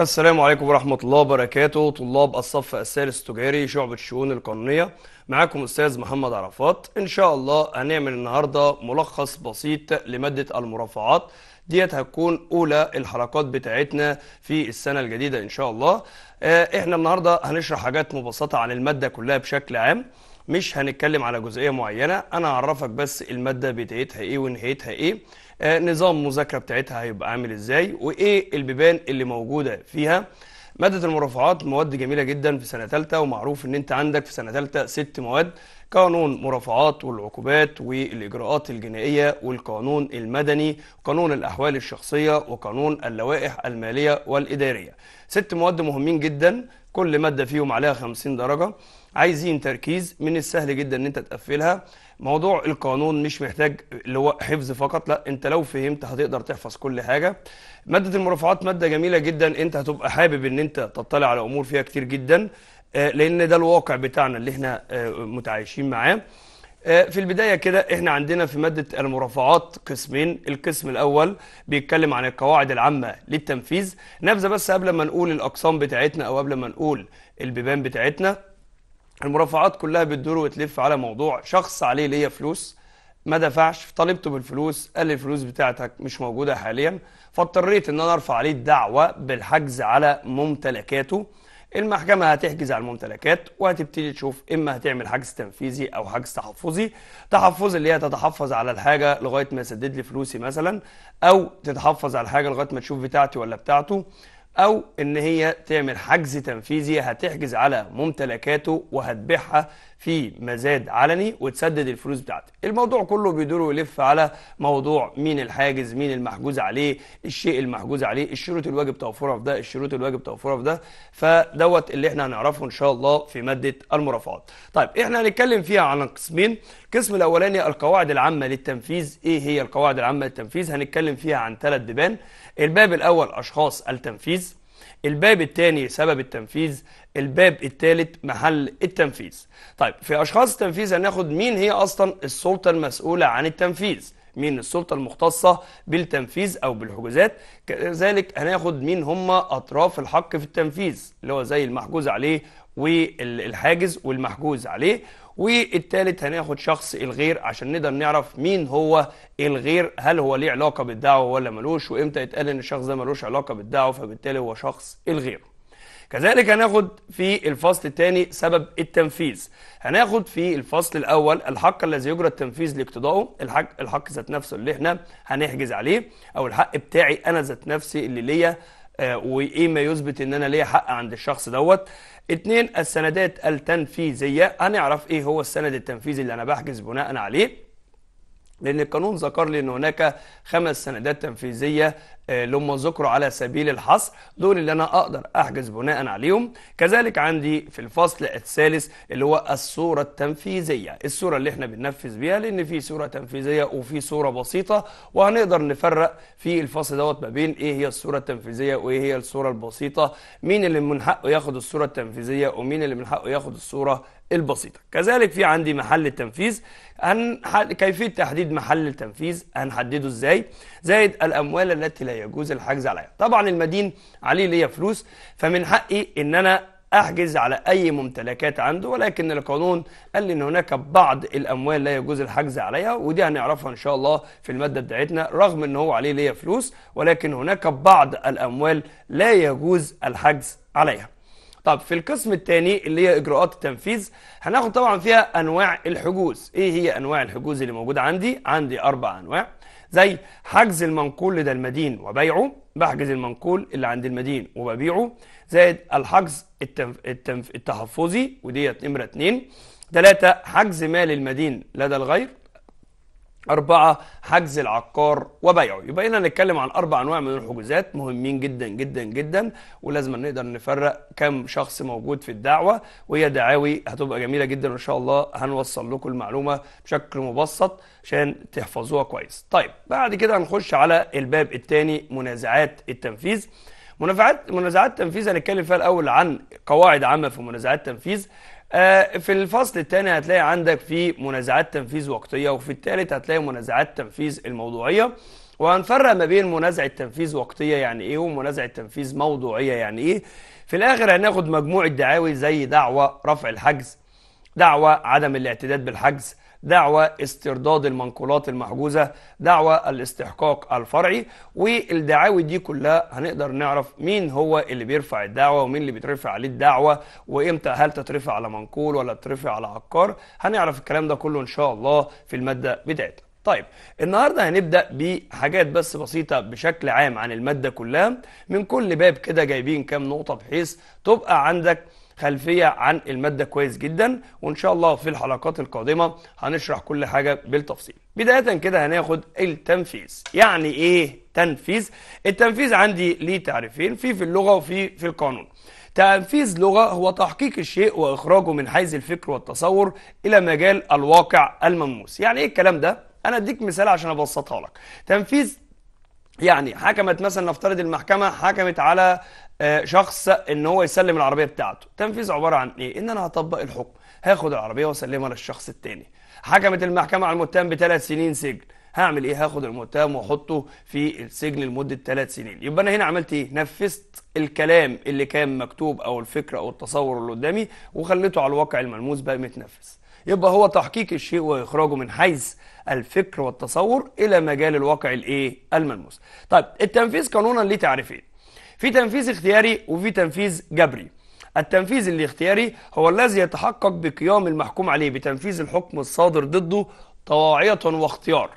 السلام عليكم ورحمة الله وبركاته طلاب الصف الثالث التجاري شعبة الشؤون القانونية معاكم أستاذ محمد عرفات إن شاء الله هنعمل النهاردة ملخص بسيط لمادة المرافعات ديت هتكون أولى الحلقات بتاعتنا في السنة الجديدة إن شاء الله آه، إحنا النهاردة هنشرح حاجات مبسطة عن المادة كلها بشكل عام مش هنتكلم على جزئية معينة أنا هعرفك بس المادة بدايتها إيه ونهايتها إيه آه، نظام المذاكره بتاعتها هيبقى عامل ازاي وايه البيبان اللي موجوده فيها ماده المرافعات مواد جميله جدا في سنه ثالثه ومعروف ان انت عندك في سنه ثالثه ست مواد قانون مرافعات والعقوبات والإجراءات الجنائية والقانون المدني قانون الأحوال الشخصية وقانون اللوائح المالية والإدارية ست مواد مهمين جدا كل مادة فيهم عليها 50 درجة عايزين تركيز من السهل جدا ان انت تقفلها موضوع القانون مش محتاج اللي هو حفظ فقط لا انت لو فهمت هتقدر تحفظ كل حاجه ماده المرافعات ماده جميله جدا انت هتبقى حابب ان انت تطلع على امور فيها كتير جدا آه، لان ده الواقع بتاعنا اللي احنا آه، متعايشين معاه آه، في البداية كده احنا عندنا في مادة المرافعات قسمين القسم الأول بيتكلم عن القواعد العامة للتنفيذ نبذة بس قبل ما نقول الأقسام بتاعتنا أو قبل ما نقول البيبان بتاعتنا المرافعات كلها بتدور وتلف على موضوع شخص عليه ليا فلوس ما دفعش طالبته بالفلوس قال لي الفلوس بتاعتك مش موجوده حاليا فاضطريت ان انا ارفع عليه الدعوه بالحجز على ممتلكاته المحكمه هتحجز على الممتلكات وهتبتدي تشوف اما هتعمل حجز تنفيذي او حجز تحفظي تحفظ اللي هي تتحفظ على الحاجه لغايه ما يسدد لي فلوسي مثلا او تتحفظ على الحاجه لغايه ما تشوف بتاعتي ولا بتاعته أو إن هي تعمل حجز تنفيذي هتحجز على ممتلكاته وهتبيعها في مزاد علني وتسدد الفلوس بتاعتك الموضوع كله بيدور ويلف على موضوع مين الحاجز مين المحجوز عليه الشيء المحجوز عليه الشروط الواجب توفرها في ده الشروط الواجب توفرها في ده فدوت اللي احنا هنعرفه ان شاء الله في ماده المرافعات طيب احنا هنتكلم فيها عن قسمين القسم الاولاني القواعد العامه للتنفيذ ايه هي القواعد العامه للتنفيذ هنتكلم فيها عن ثلاث دبان الباب الأول أشخاص التنفيذ الباب الثاني سبب التنفيذ الباب الثالث محل التنفيذ طيب في أشخاص التنفيذ هناخد مين هي أصلا السلطة المسؤولة عن التنفيذ مين السلطة المختصة بالتنفيذ أو بالحجوزات كذلك هناخد مين هم أطراف الحق في التنفيذ اللي هو زي المحجوز عليه والحاجز والمحجوز عليه والتالت هناخد شخص الغير عشان نقدر نعرف مين هو الغير هل هو ليه علاقه بالدعوه ولا ملوش وامتى يتقال ان الشخص ده ملوش علاقه بالدعوه فبالتالي هو شخص الغير كذلك هناخد في الفصل الثاني سبب التنفيذ هناخد في الفصل الاول الحق الذي يجرى التنفيذ لاقتضائه الحق الحق ذات نفسه اللي احنا هنحجز عليه او الحق بتاعي انا ذات نفسي اللي ليا آه، وايه ما يثبت ان انا ليا حق عند الشخص دوت اتنين السندات التنفيذية هنعرف ايه هو السند التنفيذي اللي انا بحجز بناء عليه لأن القانون ذكر لي أن هناك خمس سندات تنفيذية آه، لما ذكروا على سبيل الحصر دول اللي أنا أقدر أحجز بناء عليهم كذلك عندي في الفصل الثالث اللي هو الصورة التنفيذية الصورة اللي احنا بننفذ بيها لأن في صورة تنفيذية وفي صورة بسيطة وهنقدر نفرق في الفصل دوت ما بين إيه هي الصورة التنفيذية وإيه هي الصورة البسيطة مين اللي من حقه ياخد الصورة التنفيذية ومين اللي من حقه ياخد الصورة البسيطة كذلك في عندي محل التنفيذ هن... كيفية تحديد محل التنفيذ هنحدده ازاي زائد الأموال التي لا يجوز الحجز عليها طبعا المدين عليه ليا فلوس فمن حقي ان انا احجز على اي ممتلكات عنده ولكن القانون قال ان هناك بعض الاموال لا يجوز الحجز عليها ودي هنعرفها ان شاء الله في الماده بتاعتنا رغم ان هو عليه ليا فلوس ولكن هناك بعض الاموال لا يجوز الحجز عليها طب في القسم الثاني اللي هي اجراءات التنفيذ هناخد طبعا فيها انواع الحجوز ايه هي انواع الحجوز اللي موجوده عندي عندي اربع انواع زي حجز المنقول لدى المدين وبيعه بحجز المنقول اللي عند المدين وببيعه زائد الحجز التنف... التنف... التحفظي وديت نمره اتنين ثلاثة حجز مال المدين لدى الغير أربعة حجز العقار وبيعه يبقى هنا نتكلم عن أربع أنواع من الحجوزات مهمين جدا جدا جدا ولازم نقدر نفرق كم شخص موجود في الدعوة وهي دعاوي هتبقى جميلة جدا وإن شاء الله هنوصل لكم المعلومة بشكل مبسط عشان تحفظوها كويس طيب بعد كده هنخش على الباب الثاني منازعات التنفيذ منازعات منازعات تنفيذ هنتكلم فيها الاول عن قواعد عامه في منازعات تنفيذ آه، في الفصل الثاني هتلاقي عندك في منازعات تنفيذ وقتيه وفي الثالث هتلاقي منازعات تنفيذ الموضوعيه وهنفرق ما بين منازعه تنفيذ وقتيه يعني ايه ومنازعه تنفيذ موضوعيه يعني ايه في الاخر هناخد مجموعه دعاوي زي دعوه رفع الحجز دعوه عدم الاعتداد بالحجز دعوى استرداد المنقولات المحجوزة دعوى الاستحقاق الفرعي والدعاوي دي كلها هنقدر نعرف مين هو اللي بيرفع الدعوة ومين اللي بيترفع عليه الدعوة وامتى هل تترفع على منقول ولا تترفع على عقار هنعرف الكلام ده كله إن شاء الله في المادة بتاعتنا طيب النهارده هنبدا بحاجات بس بسيطه بشكل عام عن الماده كلها من كل باب كده جايبين كام نقطه بحيث تبقى عندك خلفيه عن الماده كويس جدا وان شاء الله في الحلقات القادمه هنشرح كل حاجه بالتفصيل بدايه كده هناخد التنفيذ يعني ايه تنفيذ التنفيذ عندي ليه تعريفين في في اللغه وفي في القانون تنفيذ لغة هو تحقيق الشيء وإخراجه من حيز الفكر والتصور إلى مجال الواقع الملموس يعني إيه الكلام ده؟ أنا أديك مثال عشان أبسطها لك تنفيذ يعني حكمت مثلا نفترض المحكمة حكمت على آه، شخص ان هو يسلم العربيه بتاعته تنفيذ عباره عن ايه ان انا هطبق الحكم هاخد العربيه واسلمها للشخص الثاني حكمت المحكمه على المتهم بثلاث سنين سجن هعمل ايه هاخد المتهم واحطه في السجن لمده ثلاث سنين يبقى انا هنا عملت ايه نفذت الكلام اللي كان مكتوب او الفكره او التصور اللي قدامي وخليته على الواقع الملموس بقى متنفذ يبقى هو تحقيق الشيء واخراجه من حيز الفكر والتصور الى مجال الواقع الايه الملموس طيب التنفيذ قانونا ليه تعريفين في تنفيذ اختياري وفي تنفيذ جبري التنفيذ الاختياري هو الذي يتحقق بقيام المحكوم عليه بتنفيذ الحكم الصادر ضده طواعية واختيار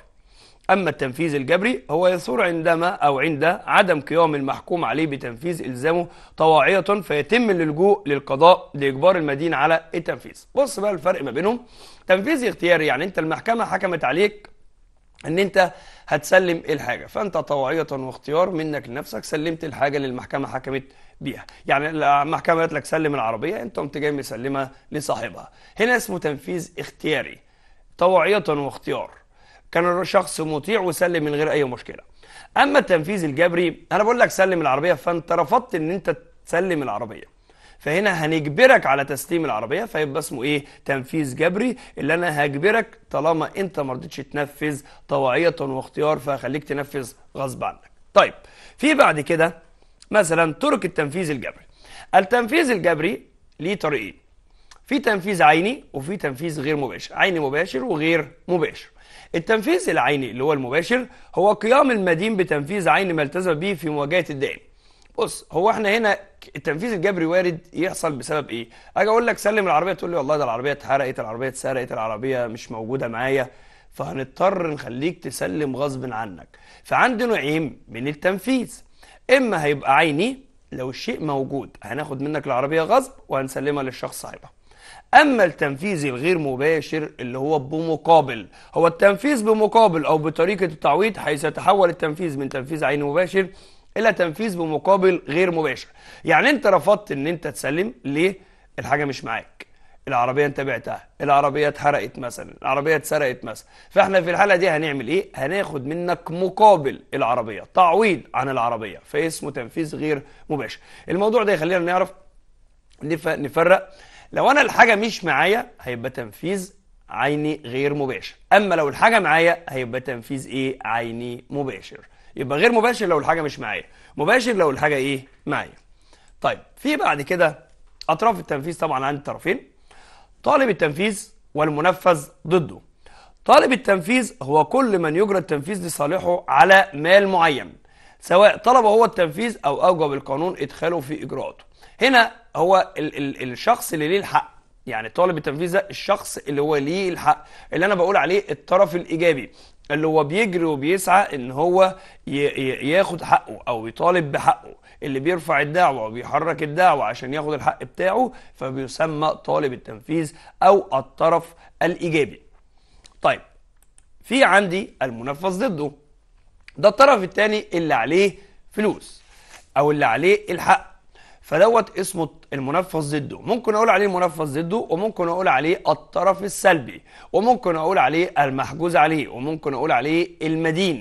أما التنفيذ الجبري هو يثور عندما أو عند عدم قيام المحكوم عليه بتنفيذ إلزامه طواعية فيتم اللجوء للقضاء لإجبار المدين على التنفيذ بص بقى الفرق ما بينهم تنفيذ اختياري يعني أنت المحكمة حكمت عليك ان انت هتسلم ايه الحاجة فانت طوعية واختيار منك لنفسك سلمت الحاجة للمحكمة حكمت بيها يعني المحكمة قالت لك سلم العربية انت قمت جاي مسلمها لصاحبها هنا اسمه تنفيذ اختياري طوعية واختيار كان الشخص مطيع وسلم من غير اي مشكلة اما التنفيذ الجبري انا بقول لك سلم العربية فانت رفضت ان انت تسلم العربية فهنا هنجبرك على تسليم العربية فيبقى اسمه إيه تنفيذ جبري اللي أنا هجبرك طالما أنت ما رضيتش تنفذ طوعية واختيار فهخليك تنفذ غصب عنك طيب في بعد كده مثلا طرق التنفيذ الجبري التنفيذ الجبري ليه طريقين في تنفيذ عيني وفي تنفيذ غير مباشر عيني مباشر وغير مباشر التنفيذ العيني اللي هو المباشر هو قيام المدين بتنفيذ عين ما التزم به في مواجهة الدائم بص هو احنا هنا التنفيذ الجبري وارد يحصل بسبب ايه؟ اجي اقول لك سلم العربيه تقول لي والله ده العربيه اتحرقت العربيه اتسرقت العربيه مش موجوده معايا فهنضطر نخليك تسلم غصب عنك فعندي نوعين من التنفيذ اما هيبقى عيني لو الشيء موجود هناخد منك العربيه غصب وهنسلمها للشخص صاحبها اما التنفيذ الغير مباشر اللي هو بمقابل هو التنفيذ بمقابل او بطريقه التعويض حيث يتحول التنفيذ من تنفيذ عيني مباشر الى تنفيذ بمقابل غير مباشر يعني انت رفضت ان انت تسلم ليه الحاجه مش معاك العربيه انت بعتها العربيه اتحرقت مثلا العربيه اتسرقت مثلا فاحنا في الحاله دي هنعمل ايه هناخد منك مقابل العربيه تعويض عن العربيه فاسمه تنفيذ غير مباشر الموضوع ده يخلينا نعرف نفرق لو انا الحاجه مش معايا هيبقى تنفيذ عيني غير مباشر اما لو الحاجه معايا هيبقى تنفيذ ايه عيني مباشر يبقى غير مباشر لو الحاجه مش معايا مباشر لو الحاجه ايه معايا طيب في بعد كده اطراف التنفيذ طبعا عند الطرفين طالب التنفيذ والمنفذ ضده طالب التنفيذ هو كل من يجرى التنفيذ لصالحه على مال معين سواء طلب هو التنفيذ او اوجب القانون ادخاله في اجراءاته هنا هو ال ال الشخص اللي ليه الحق يعني طالب التنفيذ ده الشخص اللي هو ليه الحق اللي انا بقول عليه الطرف الايجابي اللي هو بيجري وبيسعى ان هو ياخد حقه او يطالب بحقه اللي بيرفع الدعوه وبيحرك الدعوه عشان ياخد الحق بتاعه فبيسمى طالب التنفيذ او الطرف الايجابي طيب في عندي المنفذ ضده ده الطرف الثاني اللي عليه فلوس او اللي عليه الحق فدوت اسمه المنفذ ضده ممكن اقول عليه منفذ ضده وممكن اقول عليه الطرف السلبي وممكن اقول عليه المحجوز عليه وممكن اقول عليه المدين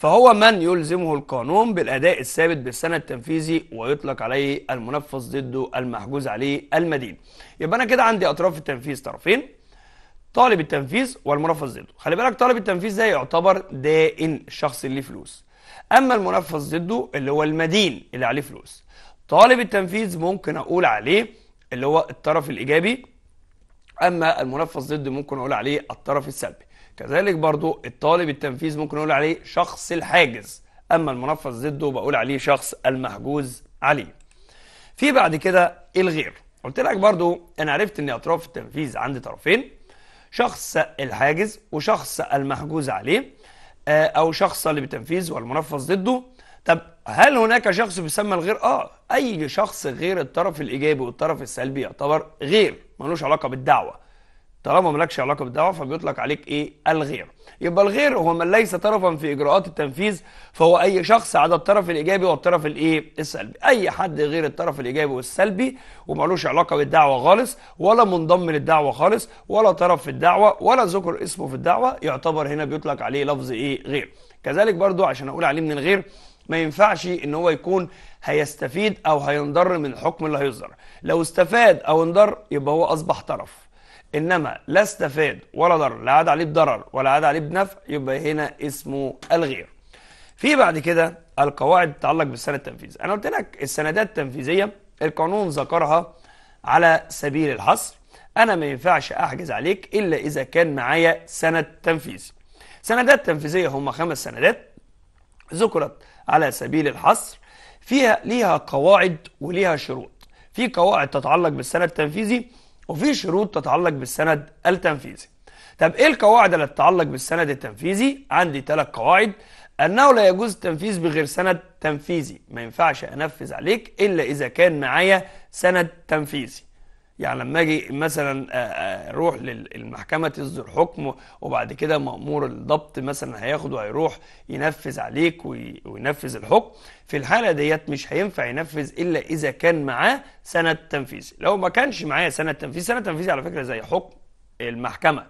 فهو من يلزمه القانون بالاداء الثابت بالسنه التنفيذي ويطلق عليه المنفذ ضده المحجوز عليه المدين يبقى انا كده عندي اطراف التنفيذ طرفين طالب التنفيذ والمنفذ ضده خلي بالك طالب التنفيذ ده يعتبر دائن الشخص اللي فلوس اما المنفذ ضده اللي هو المدين اللي عليه فلوس طالب التنفيذ ممكن اقول عليه اللي هو الطرف الايجابي اما المنفذ ضد ممكن اقول عليه الطرف السلبي كذلك برضو الطالب التنفيذ ممكن اقول عليه شخص الحاجز اما المنفذ ضده بقول عليه شخص المحجوز عليه في بعد كده الغير قلت لك برضو انا عرفت ان اطراف التنفيذ عندي طرفين شخص الحاجز وشخص المحجوز عليه آه، او شخص اللي بالتنفيذ والمنفذ ضده طب هل هناك شخص يسمى الغير؟ اه اي شخص غير الطرف الايجابي والطرف السلبي يعتبر غير ملوش علاقه بالدعوه طالما مالكش علاقه بالدعوه فبيطلق عليك ايه؟ الغير. يبقى الغير هو من ليس طرفا في اجراءات التنفيذ فهو اي شخص عدا الطرف الايجابي والطرف الايه؟ السلبي. اي حد غير الطرف الايجابي والسلبي ومالوش علاقه بالدعوه خالص ولا منضم للدعوه خالص ولا طرف في الدعوه ولا ذكر اسمه في الدعوه يعتبر هنا بيطلق عليه لفظ ايه؟ غير. كذلك برضو عشان اقول عليه من الغير ما ينفعش ان هو يكون هيستفيد او هينضر من الحكم اللي هيصدر لو استفاد او انضر يبقى هو اصبح طرف انما لا استفاد ولا ضر لا عاد عليه بضرر ولا عاد عليه بنفع يبقى هنا اسمه الغير في بعد كده القواعد تتعلق بالسنه التنفيذي انا قلت لك السندات التنفيذيه القانون ذكرها على سبيل الحصر انا ما ينفعش احجز عليك الا اذا كان معايا سند تنفيذي سندات تنفيذيه هم خمس سندات ذكرت على سبيل الحصر فيها ليها قواعد وليها شروط في قواعد تتعلق بالسند التنفيذي وفي شروط تتعلق بالسند التنفيذي طب ايه القواعد اللي تتعلق بالسند التنفيذي عندي ثلاث قواعد انه لا يجوز التنفيذ بغير سند تنفيذي ما ينفعش انفذ عليك الا اذا كان معايا سند تنفيذي يعني لما اجي مثلا آه، آه، اروح للمحكمه تصدر حكم وبعد كده مامور الضبط مثلا هياخد وهيروح ينفذ عليك وينفذ الحكم في الحاله ديت مش هينفع ينفذ الا اذا كان معاه سند تنفيذي لو ما كانش معايا سند تنفيذي سند تنفيذي على فكره زي حكم المحكمه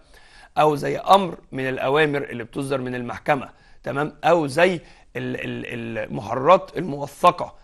او زي امر من الاوامر اللي بتصدر من المحكمه تمام او زي المحررات الموثقه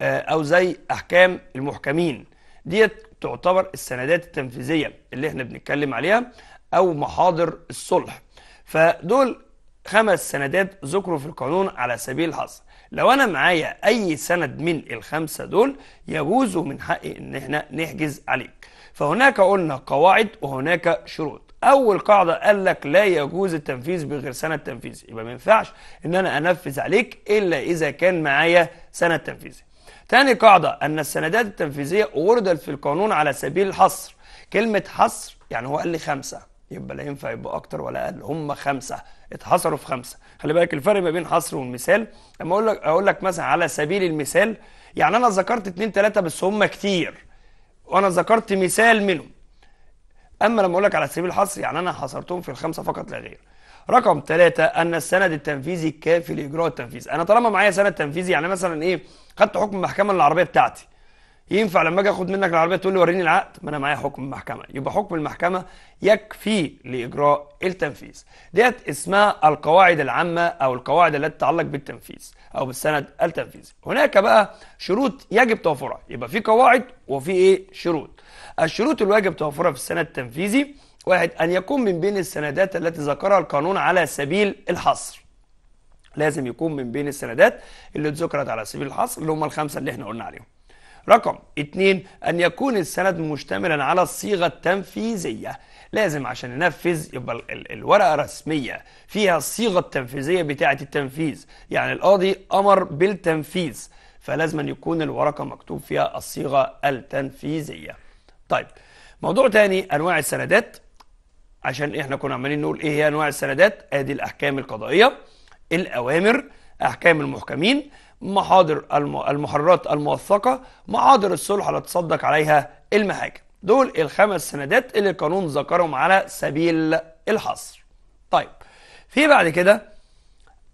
آه، او زي احكام المحكمين ديت تعتبر السندات التنفيذية اللي احنا بنتكلم عليها أو محاضر الصلح فدول خمس سندات ذكروا في القانون على سبيل الحصر لو أنا معايا أي سند من الخمسة دول يجوز من حقي إن احنا نحجز عليه فهناك قلنا قواعد وهناك شروط اول قاعده قال لك لا يجوز التنفيذ بغير سند تنفيذي يبقى ما ينفعش ان انا انفذ عليك الا اذا كان معايا سند تنفيذي تاني قاعدة أن السندات التنفيذية وردت في القانون على سبيل الحصر كلمة حصر يعني هو قال لي خمسة يبقى لا ينفع يبقى أكتر ولا أقل هم خمسة اتحصروا في خمسة خلي بالك الفرق ما بين حصر والمثال لما أقول لك أقول لك مثلا على سبيل المثال يعني أنا ذكرت اتنين تلاتة بس هم كتير وأنا ذكرت مثال منهم أما لما أقول لك على سبيل الحصر يعني أنا حصرتهم في الخمسة فقط لا غير رقم ثلاثة أن السند التنفيذي الكافي لإجراء التنفيذ أنا طالما معايا سند تنفيذي يعني مثلا إيه خدت حكم محكمة للعربية بتاعتي ينفع لما اجي اخد منك العربيه تقول لي وريني العقد ما انا معايا حكم المحكمه يبقى حكم المحكمه يكفي لاجراء التنفيذ ديت اسمها القواعد العامه او القواعد التي تتعلق بالتنفيذ او بالسند التنفيذي هناك بقى شروط يجب توفرها يبقى في قواعد وفي ايه شروط الشروط الواجب توفرها في السند التنفيذي واحد أن يكون من بين السندات التي ذكرها القانون على سبيل الحصر لازم يكون من بين السندات اللي اتذكرت على سبيل الحصر اللي هم الخمسة اللي احنا قلنا عليهم رقم اتنين أن يكون السند مشتملا على الصيغة التنفيذية لازم عشان ننفذ يبقى الورقة رسمية فيها الصيغة التنفيذية بتاعة التنفيذ يعني القاضي أمر بالتنفيذ فلازم أن يكون الورقة مكتوب فيها الصيغة التنفيذية طيب موضوع تاني أنواع السندات عشان احنا كنا عمالين نقول ايه هي انواع السندات ادي الاحكام القضائيه الاوامر احكام المحكمين محاضر المحررات الموثقه محاضر الصلح اللي تصدق عليها المحاكم دول الخمس سندات اللي القانون ذكرهم على سبيل الحصر طيب في بعد كده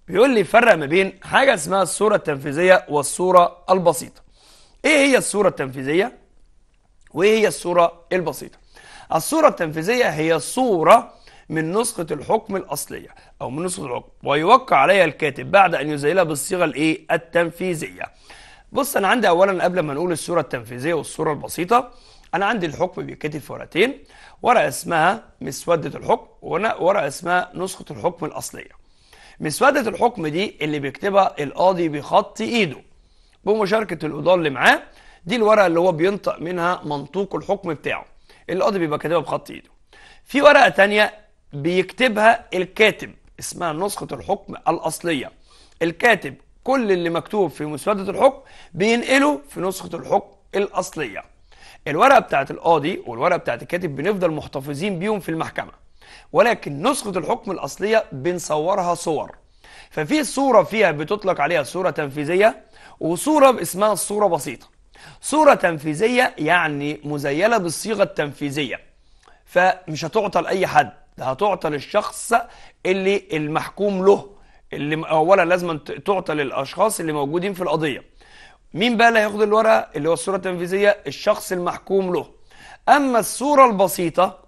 بيقول لي فرق ما بين حاجه اسمها الصوره التنفيذيه والصوره البسيطه ايه هي الصوره التنفيذيه وايه هي الصوره البسيطه الصورة التنفيذية هي صورة من نسخة الحكم الأصلية أو من نسخة الحكم ويوقع عليها الكاتب بعد أن يزيلها بالصيغة الإيه التنفيذية بص أنا عندي أولا قبل ما نقول الصورة التنفيذية والصورة البسيطة أنا عندي الحكم بيتكتب في ورقتين ورقة اسمها مسودة الحكم وورقة اسمها نسخة الحكم الأصلية مسودة الحكم دي اللي بيكتبها القاضي بخط إيده بمشاركة القضاة اللي معاه دي الورقة اللي هو بينطق منها منطوق الحكم بتاعه القاضي بيبقى كاتبها بخط ايده في ورقه تانية بيكتبها الكاتب اسمها نسخه الحكم الاصليه الكاتب كل اللي مكتوب في مسوده الحكم بينقله في نسخه الحكم الاصليه الورقه بتاعت القاضي والورقه بتاعت الكاتب بنفضل محتفظين بيهم في المحكمه ولكن نسخه الحكم الاصليه بنصورها صور ففي صوره فيها بتطلق عليها صوره تنفيذيه وصوره اسمها صوره بسيطه صورة تنفيذية يعني مزيلة بالصيغة التنفيذية فمش هتعطى لأي حد ده هتعطى للشخص اللي المحكوم له اللي أولا لازم تعطى للأشخاص اللي موجودين في القضية مين بقى اللي هياخد الورقة اللي هو الصورة التنفيذية الشخص المحكوم له أما الصورة البسيطة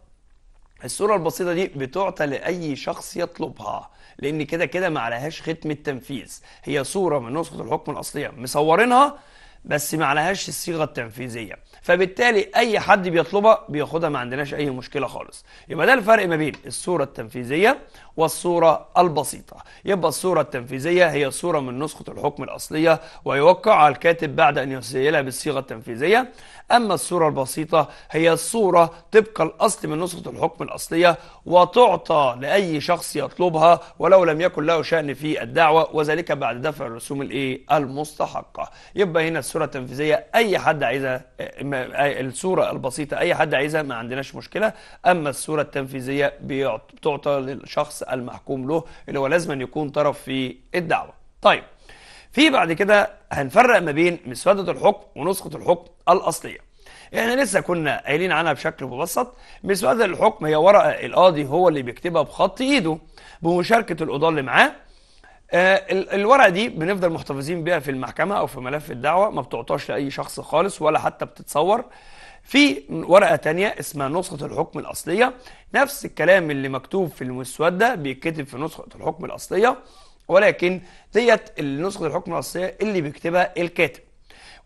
الصورة البسيطة دي بتعطى لأي شخص يطلبها لأن كده كده ما عليهاش ختم التنفيذ هي صورة من نسخة الحكم الأصلية مصورينها بس ما عليهاش الصيغة التنفيذية فبالتالي اي حد بيطلبها بياخدها ما عندناش اي مشكله خالص يبقى ده الفرق ما بين الصوره التنفيذيه والصوره البسيطه يبقى الصوره التنفيذيه هي صوره من نسخه الحكم الاصليه ويوقع على الكاتب بعد ان يسجلها بالصيغه التنفيذيه اما الصوره البسيطه هي الصوره طبق الاصل من نسخه الحكم الاصليه وتعطى لاي شخص يطلبها ولو لم يكن له شان في الدعوه وذلك بعد دفع الرسوم الايه المستحقه يبقى هنا الصوره التنفيذيه اي حد عايزها آه، الصورة البسيطة أي حد عايزها ما عندناش مشكلة أما الصورة التنفيذية بتعطى للشخص المحكوم له اللي هو لازم أن يكون طرف في الدعوة طيب في بعد كده هنفرق ما بين مسودة الحكم ونسخة الحكم الأصلية احنا لسه كنا قايلين عنها بشكل مبسط مسودة الحكم هي ورقة القاضي هو اللي بيكتبها بخط إيده بمشاركة القضاة اللي معاه آه، الورقه دي بنفضل محتفظين بيها في المحكمه او في ملف الدعوه ما بتعطاش لاي شخص خالص ولا حتى بتتصور في ورقه تانية اسمها نسخه الحكم الاصليه نفس الكلام اللي مكتوب في المسوده بيتكتب في نسخه الحكم الاصليه ولكن ديت نسخه الحكم الاصليه اللي بيكتبها الكاتب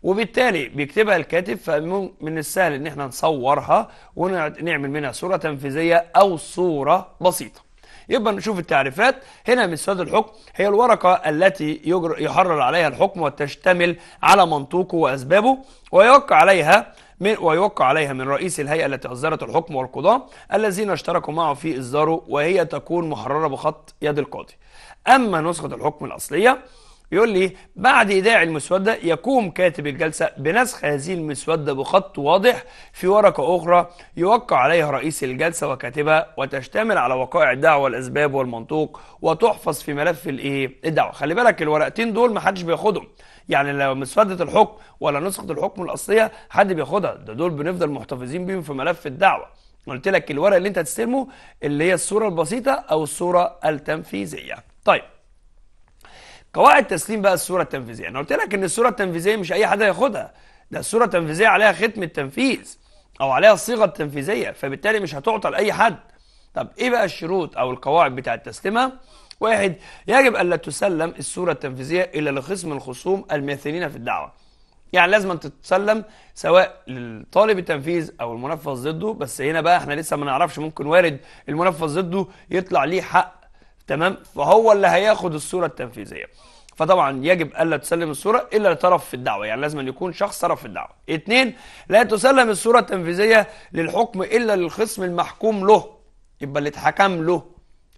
وبالتالي بيكتبها الكاتب فمن السهل ان احنا نصورها ونعمل منها صوره تنفيذيه او صوره بسيطه يبقى نشوف التعريفات هنا من سياده الحكم هي الورقه التي يحرر عليها الحكم وتشتمل على منطوقه واسبابه ويوقع عليها من ويوقع عليها من رئيس الهيئة التي أصدرت الحكم والقضاة الذين اشتركوا معه في إصداره وهي تكون محررة بخط يد القاضي أما نسخة الحكم الأصلية يقول لي بعد إيداع المسودة يقوم كاتب الجلسة بنسخ هذه المسودة بخط واضح في ورقة أخرى يوقع عليها رئيس الجلسة وكاتبها وتشتمل على وقائع الدعوة والأسباب والمنطوق وتحفظ في ملف الإيه الدعوة خلي بالك الورقتين دول ما حدش بياخدهم يعني لو مسودة الحكم ولا نسخة الحكم الأصلية حد بياخدها ده دول بنفضل محتفظين بيهم في ملف الدعوة قلت لك الورق اللي انت هتستلمه اللي هي الصورة البسيطة أو الصورة التنفيذية طيب قواعد تسليم بقى الصوره التنفيذيه انا قلت لك ان الصوره التنفيذيه مش اي حد هياخدها ده الصوره التنفيذيه عليها ختم التنفيذ او عليها الصيغه التنفيذيه فبالتالي مش هتعطى لاي حد طب ايه بقى الشروط او القواعد بتاعه التسليمه واحد يجب الا تسلم الصوره التنفيذيه الا لخصم الخصوم الممثلين في الدعوه يعني لازم تتسلم سواء للطالب التنفيذ او المنفذ ضده بس هنا بقى احنا لسه ما نعرفش ممكن وارد المنفذ ضده يطلع ليه حق تمام فهو اللي هياخد الصوره التنفيذيه فطبعا يجب الا تسلم الصوره الا لطرف في الدعوه يعني لازم أن يكون شخص طرف في الدعوه اثنين لا تسلم الصوره التنفيذيه للحكم الا للخصم المحكوم له يبقى اللي اتحكم له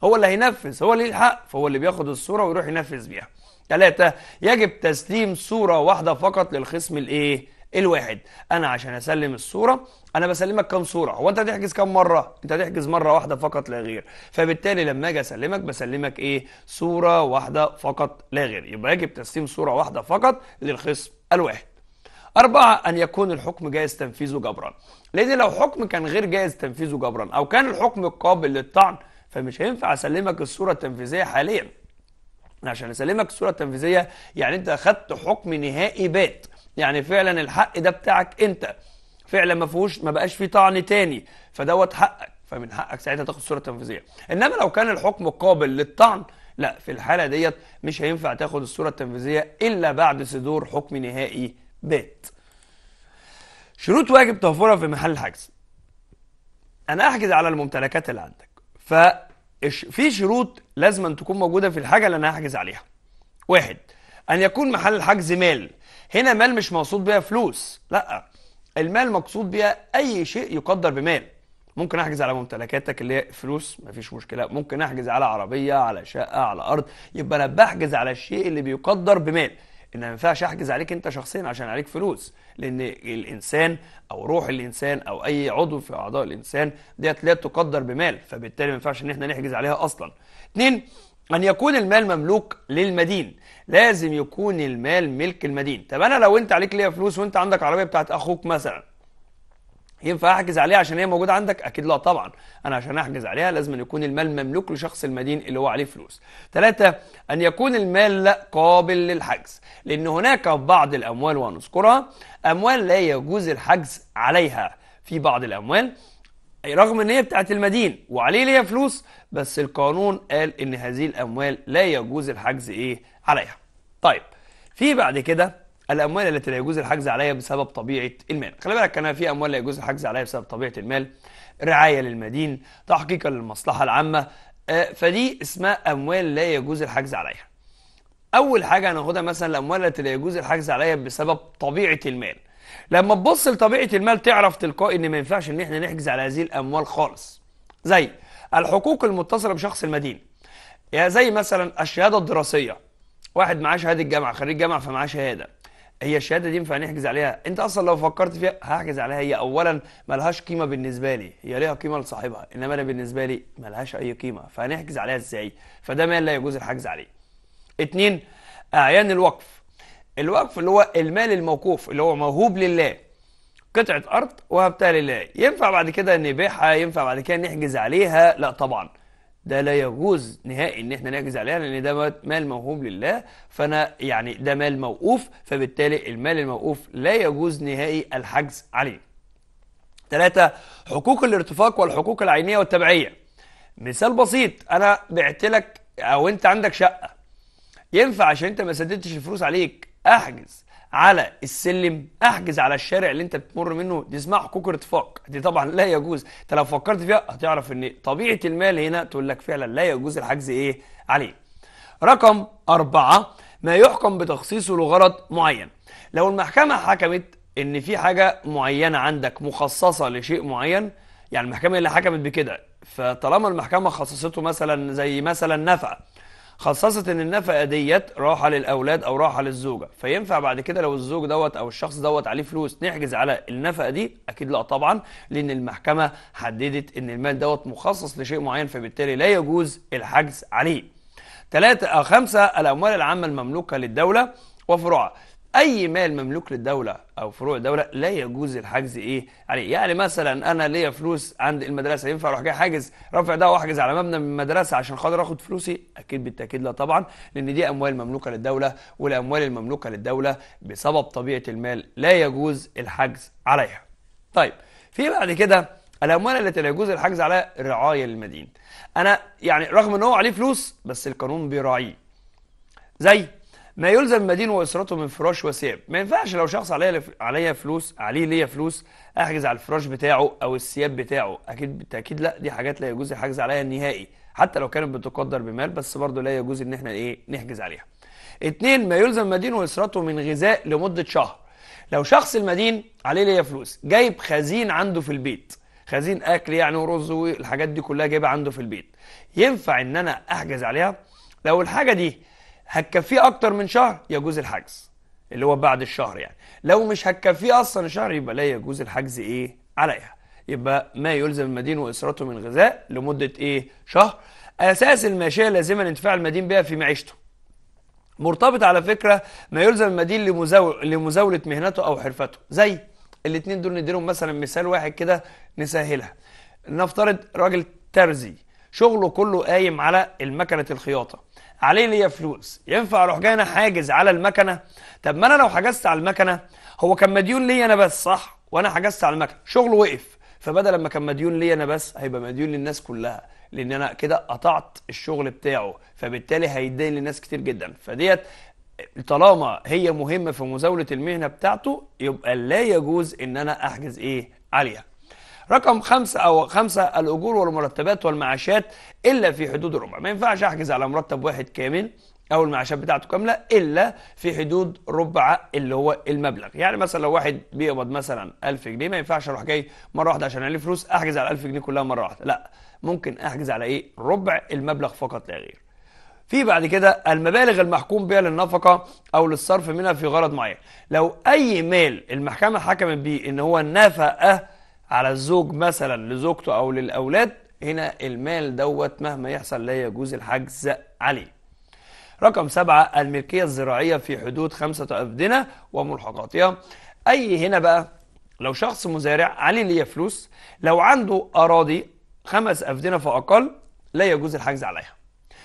هو اللي هينفذ هو اللي الحق فهو اللي بياخد الصوره ويروح ينفذ بيها ثلاثة يجب تسليم صورة واحدة فقط للخصم الايه؟ الواحد انا عشان اسلم الصوره انا بسلمك كام صوره هو انت هتحجز كام مره انت هتحجز مره واحده فقط لا غير فبالتالي لما اجي اسلمك بسلمك ايه صوره واحده فقط لا غير يبقى يجب تسليم صوره واحده فقط للخصم الواحد أربعة أن يكون الحكم جائز تنفيذه جبرا لأن لو حكم كان غير جائز تنفيذه جبرا أو كان الحكم قابل للطعن فمش هينفع أسلمك الصورة التنفيذية حاليا عشان أسلمك الصورة التنفيذية يعني أنت أخدت حكم نهائي بات يعني فعلا الحق ده بتاعك انت فعلا ما فيهوش ما بقاش فيه طعن تاني فدوت حقك فمن حقك ساعتها تاخد الصوره التنفيذيه انما لو كان الحكم قابل للطعن لا في الحاله ديت مش هينفع تاخد الصوره التنفيذيه الا بعد صدور حكم نهائي بات شروط واجب توفرها في محل الحجز انا احجز على الممتلكات اللي عندك ف في شروط لازم أن تكون موجوده في الحاجه اللي انا هحجز عليها واحد ان يكون محل الحجز مال هنا مال مش مقصود بيها فلوس لا المال مقصود بيها اي شيء يقدر بمال ممكن احجز على ممتلكاتك اللي هي فلوس مفيش مشكله ممكن احجز على عربيه على شقه على ارض يبقى انا بحجز على الشيء اللي بيقدر بمال ان ما ينفعش احجز عليك انت شخصيا عشان عليك فلوس لان الانسان او روح الانسان او اي عضو في اعضاء الانسان ديت لا تقدر بمال فبالتالي ما ينفعش ان احنا نحجز عليها اصلا اتنين ان يكون المال مملوك للمدين لازم يكون المال ملك المدين طب انا لو انت عليك ليا فلوس وانت عندك عربيه بتاعت اخوك مثلا ينفع احجز عليها عشان هي موجوده عندك اكيد لا طبعا انا عشان احجز عليها لازم أن يكون المال مملوك لشخص المدين اللي هو عليه فلوس ثلاثة ان يكون المال لا قابل للحجز لان هناك بعض الاموال ونذكرها اموال لا يجوز الحجز عليها في بعض الاموال رغم ان هي بتاعت المدين وعليه ليها فلوس بس القانون قال ان هذه الاموال لا يجوز الحجز ايه عليها طيب في بعد كده الاموال التي لا يجوز الحجز عليها بسبب طبيعه المال خلي بالك كان في اموال لا يجوز الحجز عليها بسبب طبيعه المال رعايه للمدين تحقيقا للمصلحه العامه آه، فدي اسمها اموال لا يجوز الحجز عليها اول حاجه هناخدها مثلا الاموال التي لا يجوز الحجز عليها بسبب طبيعه المال لما تبص لطبيعه المال تعرف تلقائي ان ما ينفعش ان احنا نحجز على هذه الاموال خالص زي الحقوق المتصله بشخص المدين يعني زي مثلا الشهاده الدراسيه واحد معاه شهاده جامعه خريج جامعه فمعاه شهاده هي الشهاده دي ينفع نحجز عليها انت اصلا لو فكرت فيها هحجز عليها هي اولا ملهاش قيمه بالنسبه لي هي ليها قيمه لصاحبها انما انا بالنسبه لي ملهاش اي قيمه فهنحجز عليها ازاي فده مال لا يجوز الحجز عليه اتنين اعيان الوقف الوقف اللي هو المال الموقوف اللي هو موهوب لله قطعة أرض وهبتها لله ينفع بعد كده نبيعها ينفع بعد كده نحجز عليها لا طبعا ده لا يجوز نهائي ان احنا نحجز عليها لان ده مال موهوب لله فانا يعني ده مال موقوف فبالتالي المال الموقوف لا يجوز نهائي الحجز عليه ثلاثة حقوق الارتفاق والحقوق العينية والتبعية مثال بسيط انا بعت لك او انت عندك شقة ينفع عشان انت ما سددتش الفلوس عليك احجز على السلم احجز على الشارع اللي انت بتمر منه دي اسمها حقوق ارتفاق دي طبعا لا يجوز انت لو فكرت فيها هتعرف ان طبيعه المال هنا تقول لك فعلا لا يجوز الحجز ايه عليه رقم أربعة ما يحكم بتخصيصه لغرض معين لو المحكمة حكمت ان في حاجة معينة عندك مخصصة لشيء معين يعني المحكمة اللي حكمت بكده فطالما المحكمة خصصته مثلا زي مثلا نفع خصصت ان النفقه ديت راحه للاولاد او راحه للزوجه فينفع بعد كده لو الزوج دوت او الشخص دوت عليه فلوس نحجز على النفقه دي اكيد لا طبعا لان المحكمه حددت ان المال دوت مخصص لشيء معين فبالتالي لا يجوز الحجز عليه ثلاثة آه، خمسة الأموال العامة المملوكة للدولة وفروعها أي مال مملوك للدولة أو فروع الدولة لا يجوز الحجز إيه عليه يعني مثلا أنا ليا فلوس عند المدرسة ينفع أروح جاي حاجز رافع ده وأحجز على مبنى من المدرسة عشان خاطر آخد فلوسي أكيد بالتأكيد لا طبعا لأن دي أموال مملوكة للدولة والأموال المملوكة للدولة بسبب طبيعة المال لا يجوز الحجز عليها طيب في بعد كده الأموال التي لا يجوز الحجز عليها رعاية للمدين أنا يعني رغم إن هو عليه فلوس بس القانون بيراعيه زي ما يلزم المدين واسرته من فراش وثياب ما ينفعش لو شخص عليا عليا فلوس عليه ليا فلوس احجز على الفراش بتاعه او الثياب بتاعه اكيد بالتاكيد لا دي حاجات لا يجوز الحجز عليها نهائي حتى لو كانت بتقدر بمال بس برضه لا يجوز ان احنا ايه نحجز عليها اتنين ما يلزم المدين واسرته من غذاء لمده شهر لو شخص المدين عليه ليا فلوس جايب خزين عنده في البيت خزين اكل يعني ورز والحاجات دي كلها جايبها عنده في البيت ينفع ان انا احجز عليها لو الحاجه دي هتكفيه اكتر من شهر يجوز الحجز اللي هو بعد الشهر يعني لو مش هتكفيه اصلا شهر يبقى لا يجوز الحجز ايه عليها يبقى ما يلزم المدين واسرته من غذاء لمده ايه شهر اساس الماشيه لازمه انتفاع المدين بها في معيشته مرتبط على فكره ما يلزم المدين لمزاوله مهنته او حرفته زي الاثنين دول نديلهم مثلا مثال واحد كده نسهلها نفترض راجل ترزي شغله كله قايم على المكنه الخياطه عليه ليا فلوس ينفع اروح جاي انا حاجز على المكنه طب ما انا لو حجزت على المكنه هو كان مديون ليا انا بس صح وانا حجزت على المكنه شغله وقف فبدل ما كان مديون ليا انا بس هيبقى مديون للناس كلها لان انا كده قطعت الشغل بتاعه فبالتالي هيدين لناس كتير جدا فديت طالما هي مهمه في مزاوله المهنه بتاعته يبقى لا يجوز ان انا احجز ايه عليها رقم خمسة أو خمسة الأجور والمرتبات والمعاشات إلا في حدود الربع ما ينفعش أحجز على مرتب واحد كامل او المعاشات بتاعته كامله الا في حدود ربع اللي هو المبلغ يعني مثلا لو واحد بيقبض مثلا 1000 جنيه ما ينفعش اروح جاي مره واحده عشان عليه فلوس احجز على 1000 جنيه كلها مره واحده لا ممكن احجز على ايه ربع المبلغ فقط لا غير في بعد كده المبالغ المحكوم بها للنفقة أو للصرف منها في غرض معين لو أي مال المحكمة حكمت بيه إن هو نفقة على الزوج مثلا لزوجته أو للأولاد هنا المال دوت مهما يحصل لا يجوز الحجز عليه رقم سبعة الملكية الزراعية في حدود خمسة أفدنة وملحقاتها أي هنا بقى لو شخص مزارع عليه ليه فلوس لو عنده أراضي خمس أفدنة فأقل لا يجوز الحجز عليها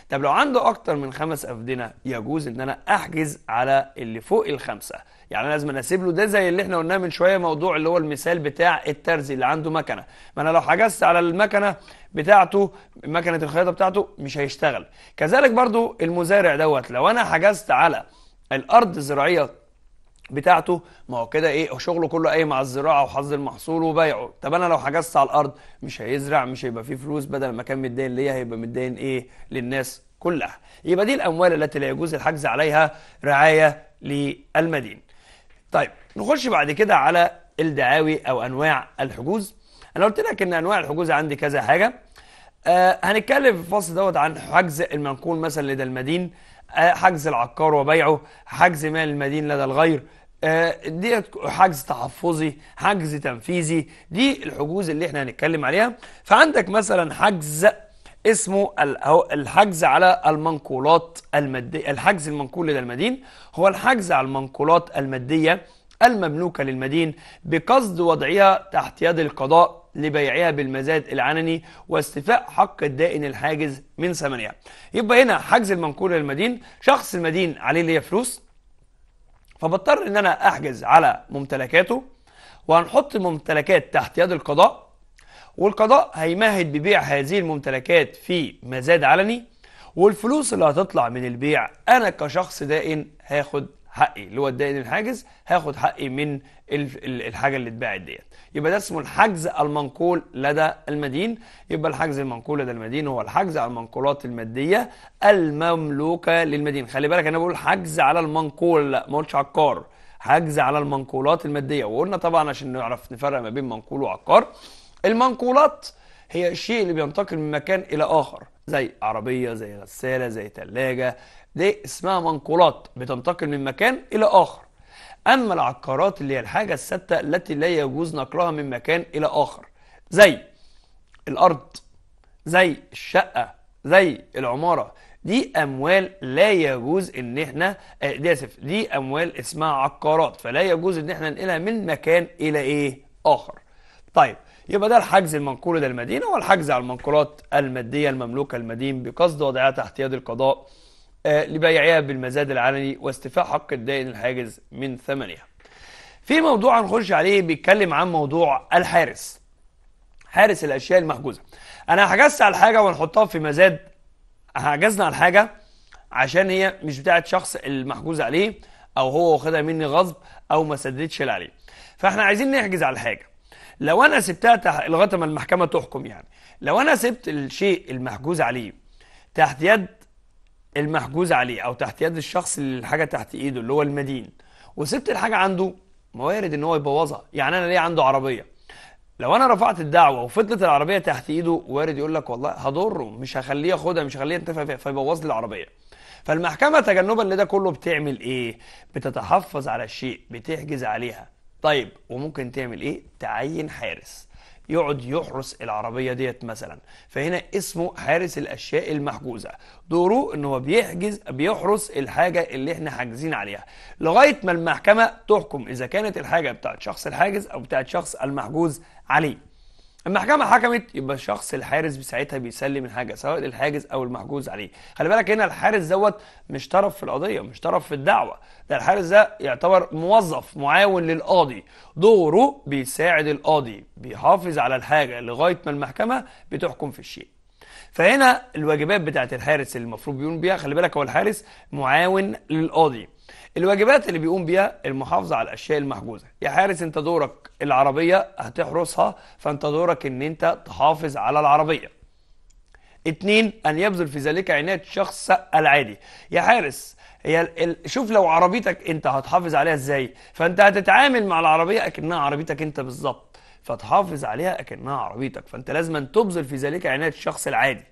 طب لو عنده أكتر من خمس أفدنة يجوز إن أنا أحجز على اللي فوق الخمسة يعني لازم اسيب له ده زي اللي احنا قلناه من شويه موضوع اللي هو المثال بتاع الترزي اللي عنده مكنه ما انا لو حجزت على المكنه بتاعته مكنه الخياطه بتاعته مش هيشتغل كذلك برضو المزارع دوت لو انا حجزت على الارض الزراعيه بتاعته ما هو كده ايه شغله كله قايم على الزراعه وحظ المحصول وبيعه طب انا لو حجزت على الارض مش هيزرع مش هيبقى فيه فلوس بدل ما كان مدين ليا هيبقى مدين ايه للناس كلها يبقى دي الاموال التي لا يجوز الحجز عليها رعايه للمدينه طيب نخش بعد كده على الدعاوي او انواع الحجوز انا قلت لك ان انواع الحجوز عندي كذا حاجه آه هنتكلم في الفصل دوت عن حجز المنقول مثلا لدى المدين آه حجز العقار وبيعه حجز مال المدين لدى الغير آه دي حجز تحفظي حجز تنفيذي دي الحجوز اللي احنا هنتكلم عليها فعندك مثلا حجز اسمه الحجز على المنقولات المادية الحجز المنقول للمدين المدين هو الحجز على المنقولات المادية المملوكة للمدين بقصد وضعها تحت يد القضاء لبيعها بالمزاد العنني واستيفاء حق الدائن الحاجز من ثمنها يبقى هنا حجز المنقول للمدين شخص المدين عليه ليا فلوس فبضطر ان انا احجز على ممتلكاته وهنحط الممتلكات تحت يد القضاء والقضاء هيمهد ببيع هذه الممتلكات في مزاد علني والفلوس اللي هتطلع من البيع انا كشخص دائن هاخد حقي اللي هو الدائن الحاجز هاخد حقي من الحاجه اللي اتباعت ديت يبقى ده اسمه الحجز المنقول لدى المدين يبقى الحجز المنقول لدى المدين هو الحجز على المنقولات الماديه المملوكه للمدين خلي بالك انا بقول حجز على المنقول لا ما قلتش عقار حجز على المنقولات الماديه وقلنا طبعا عشان نعرف نفرق ما بين منقول وعقار المنقولات هي الشيء اللي بينتقل من مكان إلى آخر زي عربية زي غسالة زي ثلاجة دي اسمها منقولات بتنتقل من مكان إلى آخر أما العقارات اللي هي الحاجة الثابتة التي لا يجوز نقلها من مكان إلى آخر زي الأرض زي الشقة زي العمارة دي أموال لا يجوز إن إحنا آه، دي آسف دي أموال اسمها عقارات فلا يجوز إن إحنا ننقلها من مكان إلى إيه آخر طيب يبقى ده الحجز المنقول إلى المدينة والحجز على المنقولات المادية المملوكة المدين بقصد وضعها تحت يد القضاء آه، لبيعها بالمزاد العلني واستيفاء حق الدائن الحاجز من ثمنها في موضوع هنخش عليه بيتكلم عن موضوع الحارس حارس الأشياء المحجوزة أنا حجزت على الحاجة وهنحطها في مزاد حجزنا على الحاجة عشان هي مش بتاعت شخص المحجوز عليه أو هو واخدها مني غصب أو ما سددتش عليه فاحنا عايزين نحجز على الحاجة لو انا سبتها لغايه ما المحكمه تحكم يعني لو انا سبت الشيء المحجوز عليه تحت يد المحجوز عليه او تحت يد الشخص اللي الحاجه تحت ايده اللي هو المدين وسبت الحاجه عنده موارد ان هو يبوظها يعني انا ليه عنده عربيه لو انا رفعت الدعوه وفضلت العربيه تحت ايده وارد يقول لك والله هضره مش هخليه ياخدها مش هخليه ينتفع فيها فيبوظ لي العربيه فالمحكمه تجنبا لده كله بتعمل ايه بتتحفظ على الشيء بتحجز عليها طيب وممكن تعمل ايه تعين حارس يقعد يحرس العربيه ديت مثلا فهنا اسمه حارس الاشياء المحجوزه دوره ان هو بيحجز بيحرس الحاجه اللي احنا حاجزين عليها لغايه ما المحكمه تحكم اذا كانت الحاجه بتاعت شخص الحاجز او بتاعت شخص المحجوز عليه المحكمة حكمت يبقى الشخص الحارس بساعتها بيسلم الحاجة سواء للحاجز أو المحجوز عليه، خلي بالك هنا الحارس دوت مش طرف في القضية، مش طرف في الدعوة، ده الحارس ده يعتبر موظف معاون للقاضي، دوره بيساعد القاضي، بيحافظ على الحاجة لغاية ما المحكمة بتحكم في الشيء. فهنا الواجبات بتاعت الحارس اللي المفروض بيقوم بيها خلي بالك هو الحارس معاون للقاضي الواجبات اللي بيقوم بيها المحافظة على الأشياء المحجوزة يا حارس أنت دورك العربية هتحرسها فأنت دورك أن أنت تحافظ على العربية اتنين أن يبذل في ذلك عناية شخص العادي يا حارس هي شوف لو عربيتك أنت هتحافظ عليها إزاي فأنت هتتعامل مع العربية أكنها عربيتك أنت بالظبط فتحافظ عليها أكنها عربيتك فأنت لازم أن تبذل في ذلك عناية الشخص العادي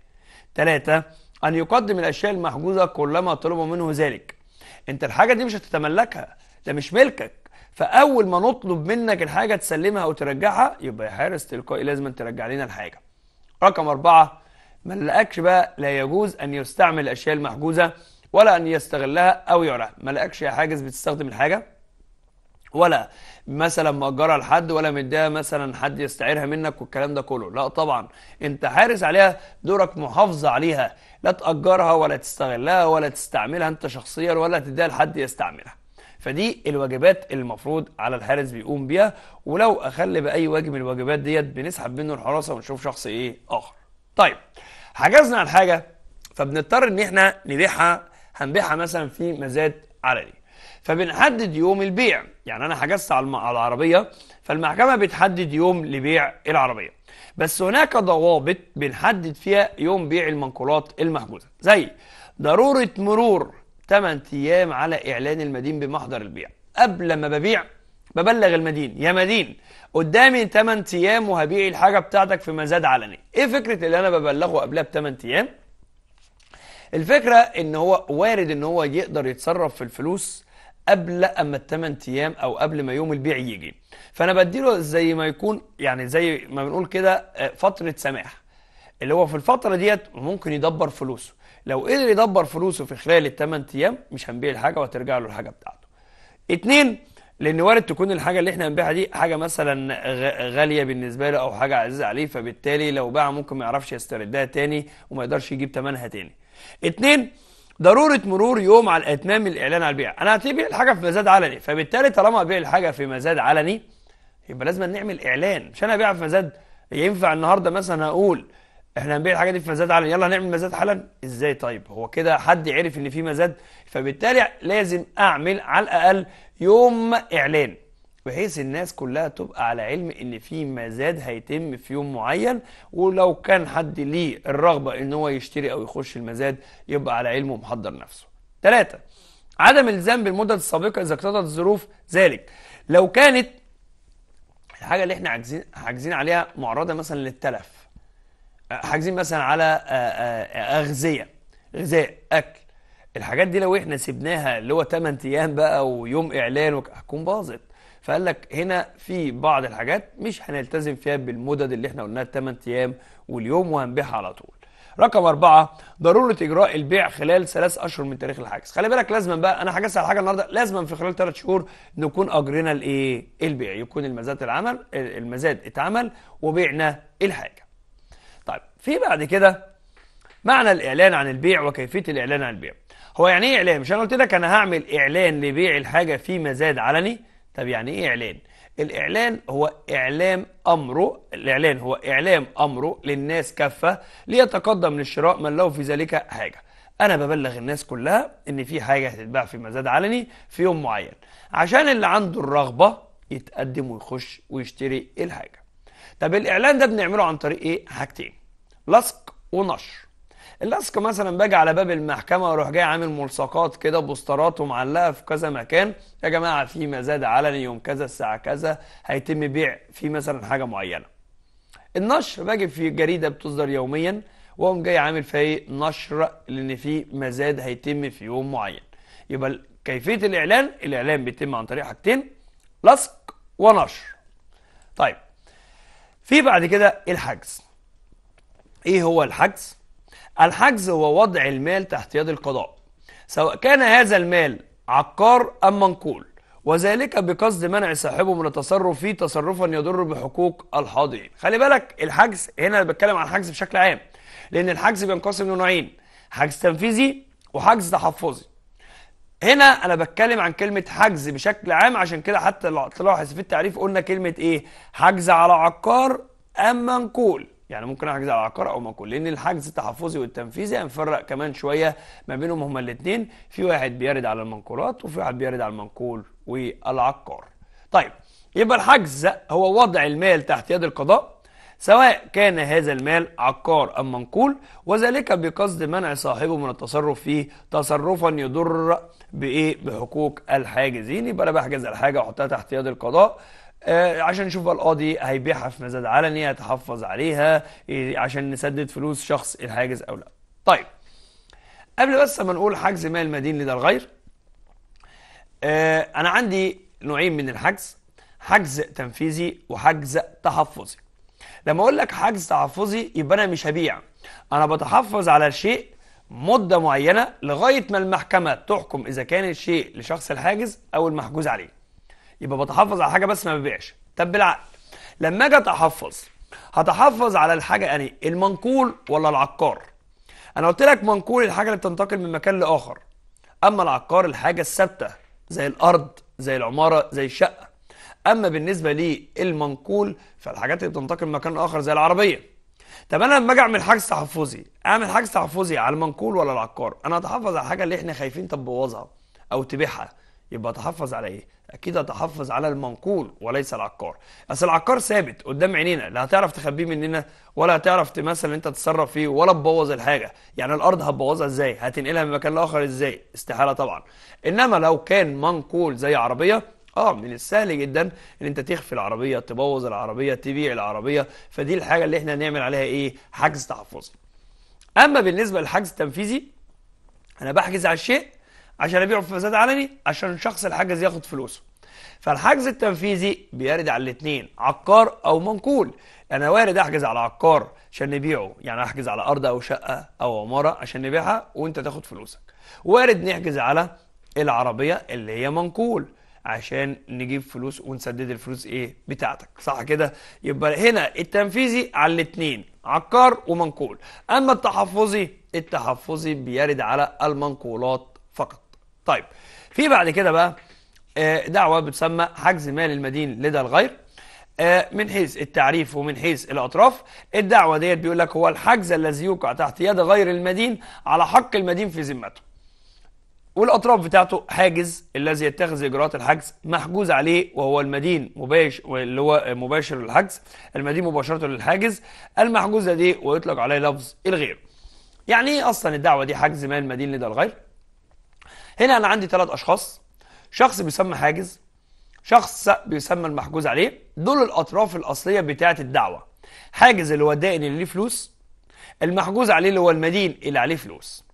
تلاتة أن يقدم الأشياء المحجوزة كلما طلب منه ذلك انت الحاجه دي مش هتتملكها ده مش ملكك فاول ما نطلب منك الحاجه تسلمها او ترجعها يبقى يا حارس تلقائي لازم ترجع لنا الحاجه رقم أربعة ما لقاكش بقى لا يجوز أن يستعمل الأشياء المحجوزة ولا أن يستغلها أو يعرف ما لقاكش يا حاجز بتستخدم الحاجة ولا مثلا مأجرها لحد ولا مديها مثلا حد يستعيرها منك والكلام ده كله لا طبعا انت حارس عليها دورك محافظة عليها لا تأجرها ولا تستغلها ولا تستعملها انت شخصيا ولا تديها لحد يستعملها فدي الواجبات المفروض على الحارس بيقوم بيها ولو اخل باي واجب من الواجبات ديت بنسحب منه الحراسه ونشوف شخص ايه اخر طيب حجزنا الحاجه فبنضطر ان احنا نبيعها هنبيعها مثلا في مزاد علني فبنحدد يوم البيع يعني انا حجزت على العربيه فالمحكمه بتحدد يوم لبيع العربيه بس هناك ضوابط بنحدد فيها يوم بيع المنقولات المحجوزه زي ضروره مرور 8 ايام على اعلان المدين بمحضر البيع قبل ما ببيع ببلغ المدين يا مدين قدامي 8 ايام وهبيع الحاجه بتاعتك في مزاد علني ايه فكره اللي انا ببلغه قبلها ب 8 ايام الفكره ان هو وارد ان هو يقدر يتصرف في الفلوس قبل اما الثمان ايام او قبل ما يوم البيع يجي فانا بديله زي ما يكون يعني زي ما بنقول كده آه، فتره سماح اللي هو في الفتره ديت ممكن يدبر فلوسه لو قدر يدبر فلوسه في خلال الثمان ايام مش هنبيع الحاجه وهترجع له الحاجه بتاعته اتنين لان وارد تكون الحاجه اللي احنا هنبيعها دي حاجه مثلا غاليه بالنسبه له او حاجه عزيزه عليه فبالتالي لو باعها ممكن ما يعرفش يستردها تاني وما يقدرش يجيب ثمنها تاني اتنين ضروره مرور يوم على اتمام الاعلان على البيع انا هتبيع الحاجه في مزاد علني فبالتالي طالما هبيع الحاجه في مزاد علني يبقى لازم نعمل اعلان مش انا هبيعها في مزاد ينفع النهارده مثلا اقول احنا هنبيع الحاجه دي في مزاد علني يلا هنعمل مزاد حالا ازاي طيب هو كده حد عرف ان في مزاد فبالتالي لازم اعمل على الاقل يوم اعلان بحيث الناس كلها تبقى على علم ان في مزاد هيتم في يوم معين ولو كان حد ليه الرغبه ان هو يشتري او يخش المزاد يبقى على علم ومحضر نفسه. ثلاثة عدم الزام بالمدة السابقة إذا اقتضت الظروف ذلك. لو كانت الحاجة اللي احنا عاجزين حاجزين عليها معرضة مثلا للتلف. حاجزين مثلا على أغذية، غذاء، أكل. الحاجات دي لو احنا سبناها اللي هو 8 أيام بقى ويوم إعلان هتكون باظت. فقال لك هنا في بعض الحاجات مش هنلتزم فيها بالمدد اللي احنا قلناها الثمان ايام واليوم وهنبيعها على طول رقم أربعة ضرورة إجراء البيع خلال ثلاث أشهر من تاريخ الحجز خلي بالك لازما بقى أنا حجزت على حاجة النهاردة لازما في خلال ثلاث شهور نكون أجرينا الإيه البيع يكون المزاد العمل المزاد اتعمل وبيعنا الحاجة طيب في بعد كده معنى الإعلان عن البيع وكيفية الإعلان عن البيع هو يعني إيه إعلان مش أنا قلت لك أنا هعمل إعلان لبيع الحاجة في مزاد علني طب يعني ايه اعلان الاعلان هو اعلام امره الاعلان هو اعلام امره للناس كافه ليتقدم للشراء من له في ذلك حاجه انا ببلغ الناس كلها ان في حاجه هتتباع في مزاد علني في يوم معين عشان اللي عنده الرغبه يتقدم ويخش ويشتري الحاجه طب الاعلان ده بنعمله عن طريق ايه حاجتين لصق ونشر اللصق مثلا باجي على باب المحكمه واروح جاي عامل ملصقات كده بوسترات ومعلقه في كذا مكان يا جماعه في مزاد علني يوم كذا الساعه كذا هيتم بيع في مثلا حاجه معينه النشر باجي في جريده بتصدر يوميا واقوم جاي عامل فيها ايه نشر لان في مزاد هيتم في يوم معين يبقى كيفيه الاعلان الاعلان بيتم عن طريق حاجتين لصق ونشر طيب في بعد كده الحجز ايه هو الحجز الحجز هو وضع المال تحت يد القضاء سواء كان هذا المال عقار أم منقول وذلك بقصد منع صاحبه من التصرف فيه تصرفا يضر بحقوق الحاضرين خلي بالك الحجز هنا انا بتكلم عن الحجز بشكل عام لان الحجز بينقسم لنوعين حجز تنفيذي وحجز تحفظي هنا انا بتكلم عن كلمه حجز بشكل عام عشان كده حتى لو تلاحظ في التعريف قلنا كلمه ايه حجز على عقار ام منقول يعني ممكن احجز على العقار او اكون لان الحجز التحفظي والتنفيذي هنفرق كمان شويه ما بينهم هما الاثنين في واحد بيرد على المنقولات وفي واحد بيرد على المنقول والعقار طيب يبقى الحجز هو وضع المال تحت يد القضاء سواء كان هذا المال عقار أم منقول وذلك بقصد منع صاحبه من التصرف فيه تصرفا يضر بإيه بحقوق الحاجزين يبقى أنا بحجز الحاجة وأحطها تحت يد القضاء آه، عشان نشوف بقى القاضي هيبيعها في مزاد علني هيتحفظ عليها عشان نسدد فلوس شخص الحاجز او لا طيب قبل بس ما نقول حجز مال مدين لدى الغير آه، انا عندي نوعين من الحجز حجز تنفيذي وحجز تحفظي لما اقول لك حجز تحفظي يبقى انا مش هبيع انا بتحفظ على شيء مده معينه لغايه ما المحكمه تحكم اذا كان الشيء لشخص الحاجز او المحجوز عليه يبقى بتحفظ على حاجه بس ما ببيعش طب بالعقل لما اجي اتحفظ هتحفظ على الحاجه يعني المنقول ولا العقار انا قلت لك منقول الحاجه اللي بتنتقل من مكان لاخر اما العقار الحاجه الثابته زي الارض زي العماره زي الشقه اما بالنسبه للمنقول فالحاجات اللي بتنتقل من مكان لاخر زي العربيه طب انا لما اجي اعمل حجز تحفظي اعمل حجز تحفظي على المنقول ولا العقار انا هتحفظ على الحاجه اللي احنا خايفين تبوظها او تبيعها يبقى اتحفظ على ايه؟ اكيد اتحفظ على المنقول وليس العقار اصل العقار ثابت قدام عينينا لا هتعرف تخبيه مننا ولا هتعرف مثلا انت تتصرف فيه ولا تبوظ الحاجه يعني الارض هتبوظها ازاي هتنقلها من مكان لاخر ازاي استحاله طبعا انما لو كان منقول زي عربيه اه من السهل جدا ان انت تخفي العربيه تبوظ العربيه تبيع العربيه فدي الحاجه اللي احنا هنعمل عليها ايه حجز تحفظي اما بالنسبه للحجز التنفيذي انا بحجز على الشيء عشان ابيعه في فساد علني عشان شخص الحجز ياخد فلوسه فالحجز التنفيذي بيرد على الاثنين عقار او منقول انا وارد احجز على عقار عشان نبيعه يعني احجز على ارض او شقه او عماره عشان نبيعها وانت تاخد فلوسك وارد نحجز على العربيه اللي هي منقول عشان نجيب فلوس ونسدد الفلوس ايه بتاعتك صح كده يبقى هنا التنفيذي على الاثنين عقار ومنقول اما التحفظي التحفظي بيرد على المنقولات طيب في بعد كده بقى آه، دعوة بتسمى حجز مال المدين لدى الغير آه، من حيث التعريف ومن حيث الأطراف الدعوة ديت بيقول لك هو الحجز الذي يوقع تحت يد غير المدين على حق المدين في ذمته والأطراف بتاعته حاجز الذي يتخذ إجراءات الحجز محجوز عليه وهو المدين مباشر اللي هو مباشر للحجز المدين مباشرة للحاجز المحجوزه دي ويطلق عليه لفظ الغير يعني إيه أصلا الدعوة دي حجز مال المدين لدى الغير هنا انا عندي ثلاث اشخاص شخص بيسمى حاجز شخص بيسمى المحجوز عليه دول الاطراف الاصليه بتاعه الدعوه حاجز اللي هو الدائن اللي ليه فلوس المحجوز عليه اللي هو المدين اللي عليه فلوس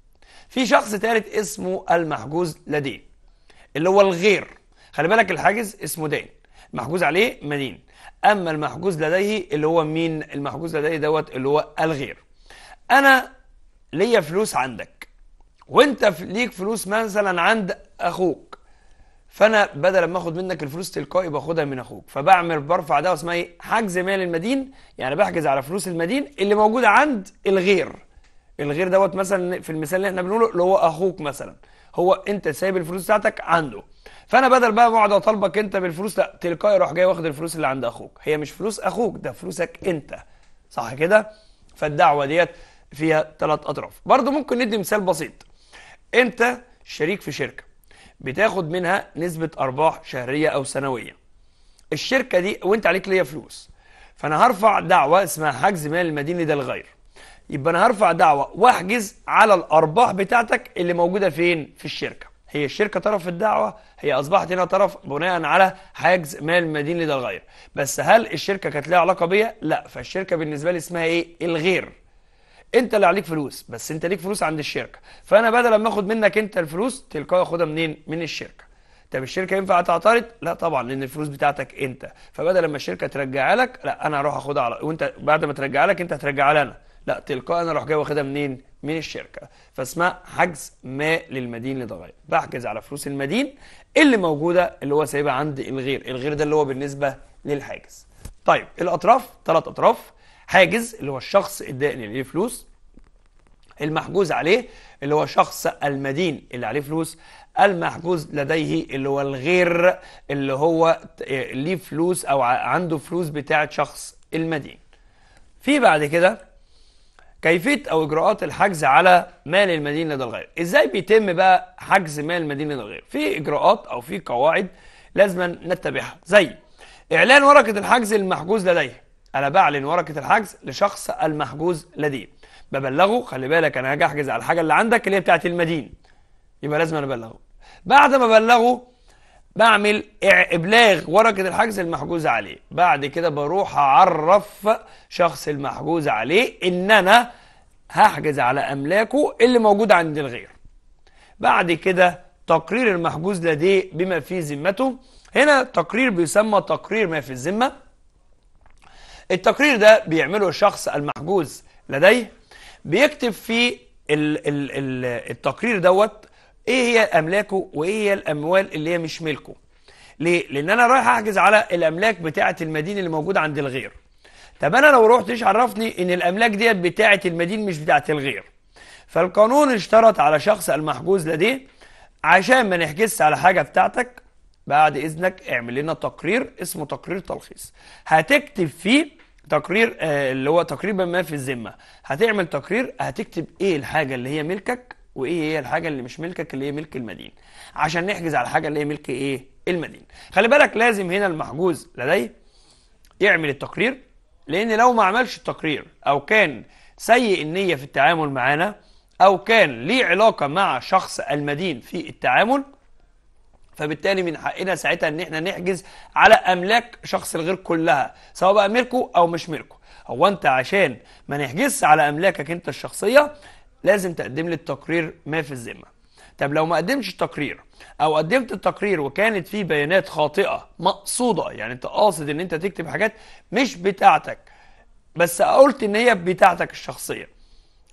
في شخص ثالث اسمه المحجوز لديه اللي هو الغير خلي بالك الحاجز اسمه دين محجوز عليه مدين اما المحجوز لديه اللي هو مين المحجوز لديه دوت اللي هو الغير انا ليا فلوس عندك وانت ليك فلوس مثلا عند اخوك فانا بدل ما اخد منك الفلوس تلقائي باخدها من اخوك فبعمل برفع ده اسمها ايه حجز مال المدين يعني بحجز على فلوس المدين اللي موجوده عند الغير الغير دوت مثلا في المثال اللي احنا بنقوله اللي هو اخوك مثلا هو انت سايب الفلوس بتاعتك عنده فانا بدل بقى اقعد اطالبك انت بالفلوس لا تلقائي روح جاي واخد الفلوس اللي عند اخوك هي مش فلوس اخوك ده فلوسك انت صح كده فالدعوه ديت فيها ثلاث اطراف برضه ممكن ندي مثال بسيط انت شريك في شركه بتاخد منها نسبه ارباح شهريه او سنويه الشركه دي وانت عليك ليا فلوس فانا هرفع دعوه اسمها حجز مال المدينه لده الغير يبقى انا هرفع دعوه واحجز على الارباح بتاعتك اللي موجوده فين في الشركه هي الشركه طرف في الدعوه هي اصبحت هنا طرف بناء على حجز مال المدين لده الغير بس هل الشركه كانت لها علاقه بيا لا فالشركه بالنسبه لي اسمها ايه الغير انت اللي عليك فلوس بس انت ليك فلوس عند الشركه فانا بدل ما اخد منك انت الفلوس تلقائي اخدها منين من الشركه طب الشركه ينفع تعترض لا طبعا لان الفلوس بتاعتك انت فبدل ما الشركه ترجعها لك لا انا هروح اخدها على وانت بعد ما ترجعها لك انت هترجعها لنا لا تلقائي انا اروح جاي واخدها منين من الشركه فاسمها حجز ما للمدين لضغائن بحجز على فلوس المدين اللي موجوده اللي هو سايبها عند الغير الغير ده اللي هو بالنسبه للحاجز طيب الاطراف ثلاث اطراف حاجز اللي هو الشخص الدائن اللي ليه فلوس المحجوز عليه اللي هو شخص المدين اللي عليه فلوس المحجوز لديه اللي هو الغير اللي هو ليه فلوس او عنده فلوس بتاعه شخص المدين في بعد كده كيفيه او اجراءات الحجز على مال المدين لدى الغير ازاي بيتم بقى حجز مال المدين لدى الغير في اجراءات او في قواعد لازم نتبعها زي اعلان ورقه الحجز المحجوز لديه انا بعلن ورقه الحجز لشخص المحجوز لدي ببلغه خلي بالك انا هاجي احجز على الحاجه اللي عندك اللي هي بتاعت المدين يبقى لازم انا ابلغه بعد ما ابلغه بعمل ابلاغ ورقه الحجز المحجوز عليه بعد كده بروح اعرف شخص المحجوز عليه ان انا هحجز على املاكه اللي موجوده عند الغير بعد كده تقرير المحجوز لديه بما في ذمته هنا تقرير بيسمى تقرير ما في الذمه التقرير ده بيعمله الشخص المحجوز لديه بيكتب في التقرير دوت ايه هي املاكه وايه هي الاموال اللي هي مش ملكه ليه لان انا رايح احجز على الاملاك بتاعه المدينه اللي موجوده عند الغير طب انا لو رحت ايش عرفني ان الاملاك ديت بتاعه المدينه مش بتاعه الغير فالقانون اشترط على شخص المحجوز لديه عشان ما نحجزش على حاجه بتاعتك بعد اذنك اعمل لنا تقرير اسمه تقرير تلخيص هتكتب فيه تقرير آه، اللي هو تقريبا ما في الذمه هتعمل تقرير هتكتب ايه الحاجه اللي هي ملكك وايه هي الحاجه اللي مش ملكك اللي هي ملك المدين عشان نحجز على الحاجه اللي هي ملك ايه المدين خلي بالك لازم هنا المحجوز لديه يعمل التقرير لان لو ما عملش التقرير او كان سيء النيه في التعامل معانا او كان ليه علاقه مع شخص المدين في التعامل فبالتالي من حقنا ساعتها ان احنا نحجز على املاك شخص الغير كلها سواء بقى ملكه او مش ملكه هو انت عشان ما نحجزش على املاكك انت الشخصيه لازم تقدم لي التقرير ما في الذمه طب لو ما قدمتش التقرير او قدمت التقرير وكانت فيه بيانات خاطئه مقصوده يعني انت قاصد ان انت تكتب حاجات مش بتاعتك بس قلت ان هي بتاعتك الشخصيه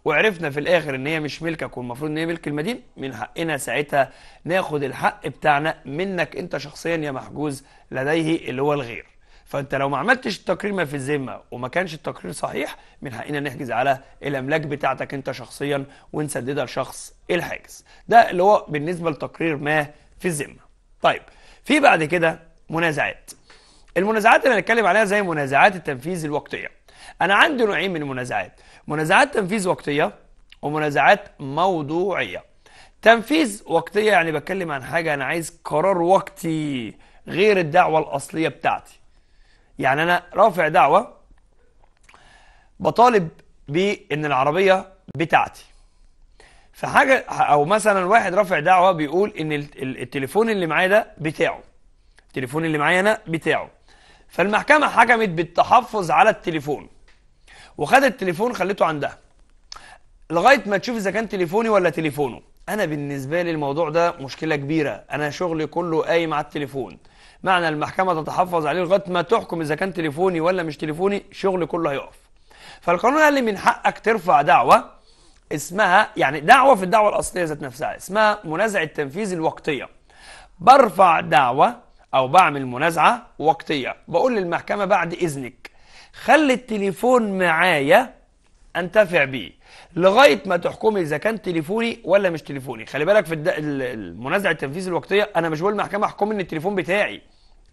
وعرفنا في الاخر ان هي مش ملكك والمفروض ان هي ملك المدين من حقنا ساعتها ناخد الحق بتاعنا منك انت شخصيا يا محجوز لديه اللي هو الغير فانت لو ما عملتش التقرير ما في الذمه وما كانش التقرير صحيح من حقنا نحجز على الاملاك بتاعتك انت شخصيا ونسددها لشخص الحاجز ده اللي هو بالنسبه لتقرير ما في الذمه طيب في بعد كده منازعات المنازعات اللي هنتكلم عليها زي منازعات التنفيذ الوقتيه انا عندي نوعين من المنازعات منازعات تنفيذ وقتيه ومنازعات موضوعيه تنفيذ وقتيه يعني بتكلم عن حاجه انا عايز قرار وقتي غير الدعوه الاصليه بتاعتي يعني انا رافع دعوه بطالب بان العربيه بتاعتي فحاجه او مثلا واحد رافع دعوه بيقول ان التليفون اللي معايا ده بتاعه التليفون اللي معايا انا بتاعه فالمحكمه حكمت بالتحفظ على التليفون وخد التليفون خليته عندها لغايه ما تشوف اذا كان تليفوني ولا تليفونه انا بالنسبه لي الموضوع ده مشكله كبيره انا شغلي كله قايم على التليفون معنى المحكمه تتحفظ عليه لغايه ما تحكم اذا كان تليفوني ولا مش تليفوني شغلي كله هيقف فالقانون قال لي من حقك ترفع دعوه اسمها يعني دعوه في الدعوه الاصليه ذات نفسها اسمها منازع التنفيذ الوقتيه برفع دعوه او بعمل منازعه وقتيه بقول للمحكمه بعد اذنك خلي التليفون معايا انتفع بيه لغايه ما تحكمي اذا كان تليفوني ولا مش تليفوني خلي بالك في المنازع المنازعه التنفيذ الوقتيه انا مش بقول المحكمه احكمي ان التليفون بتاعي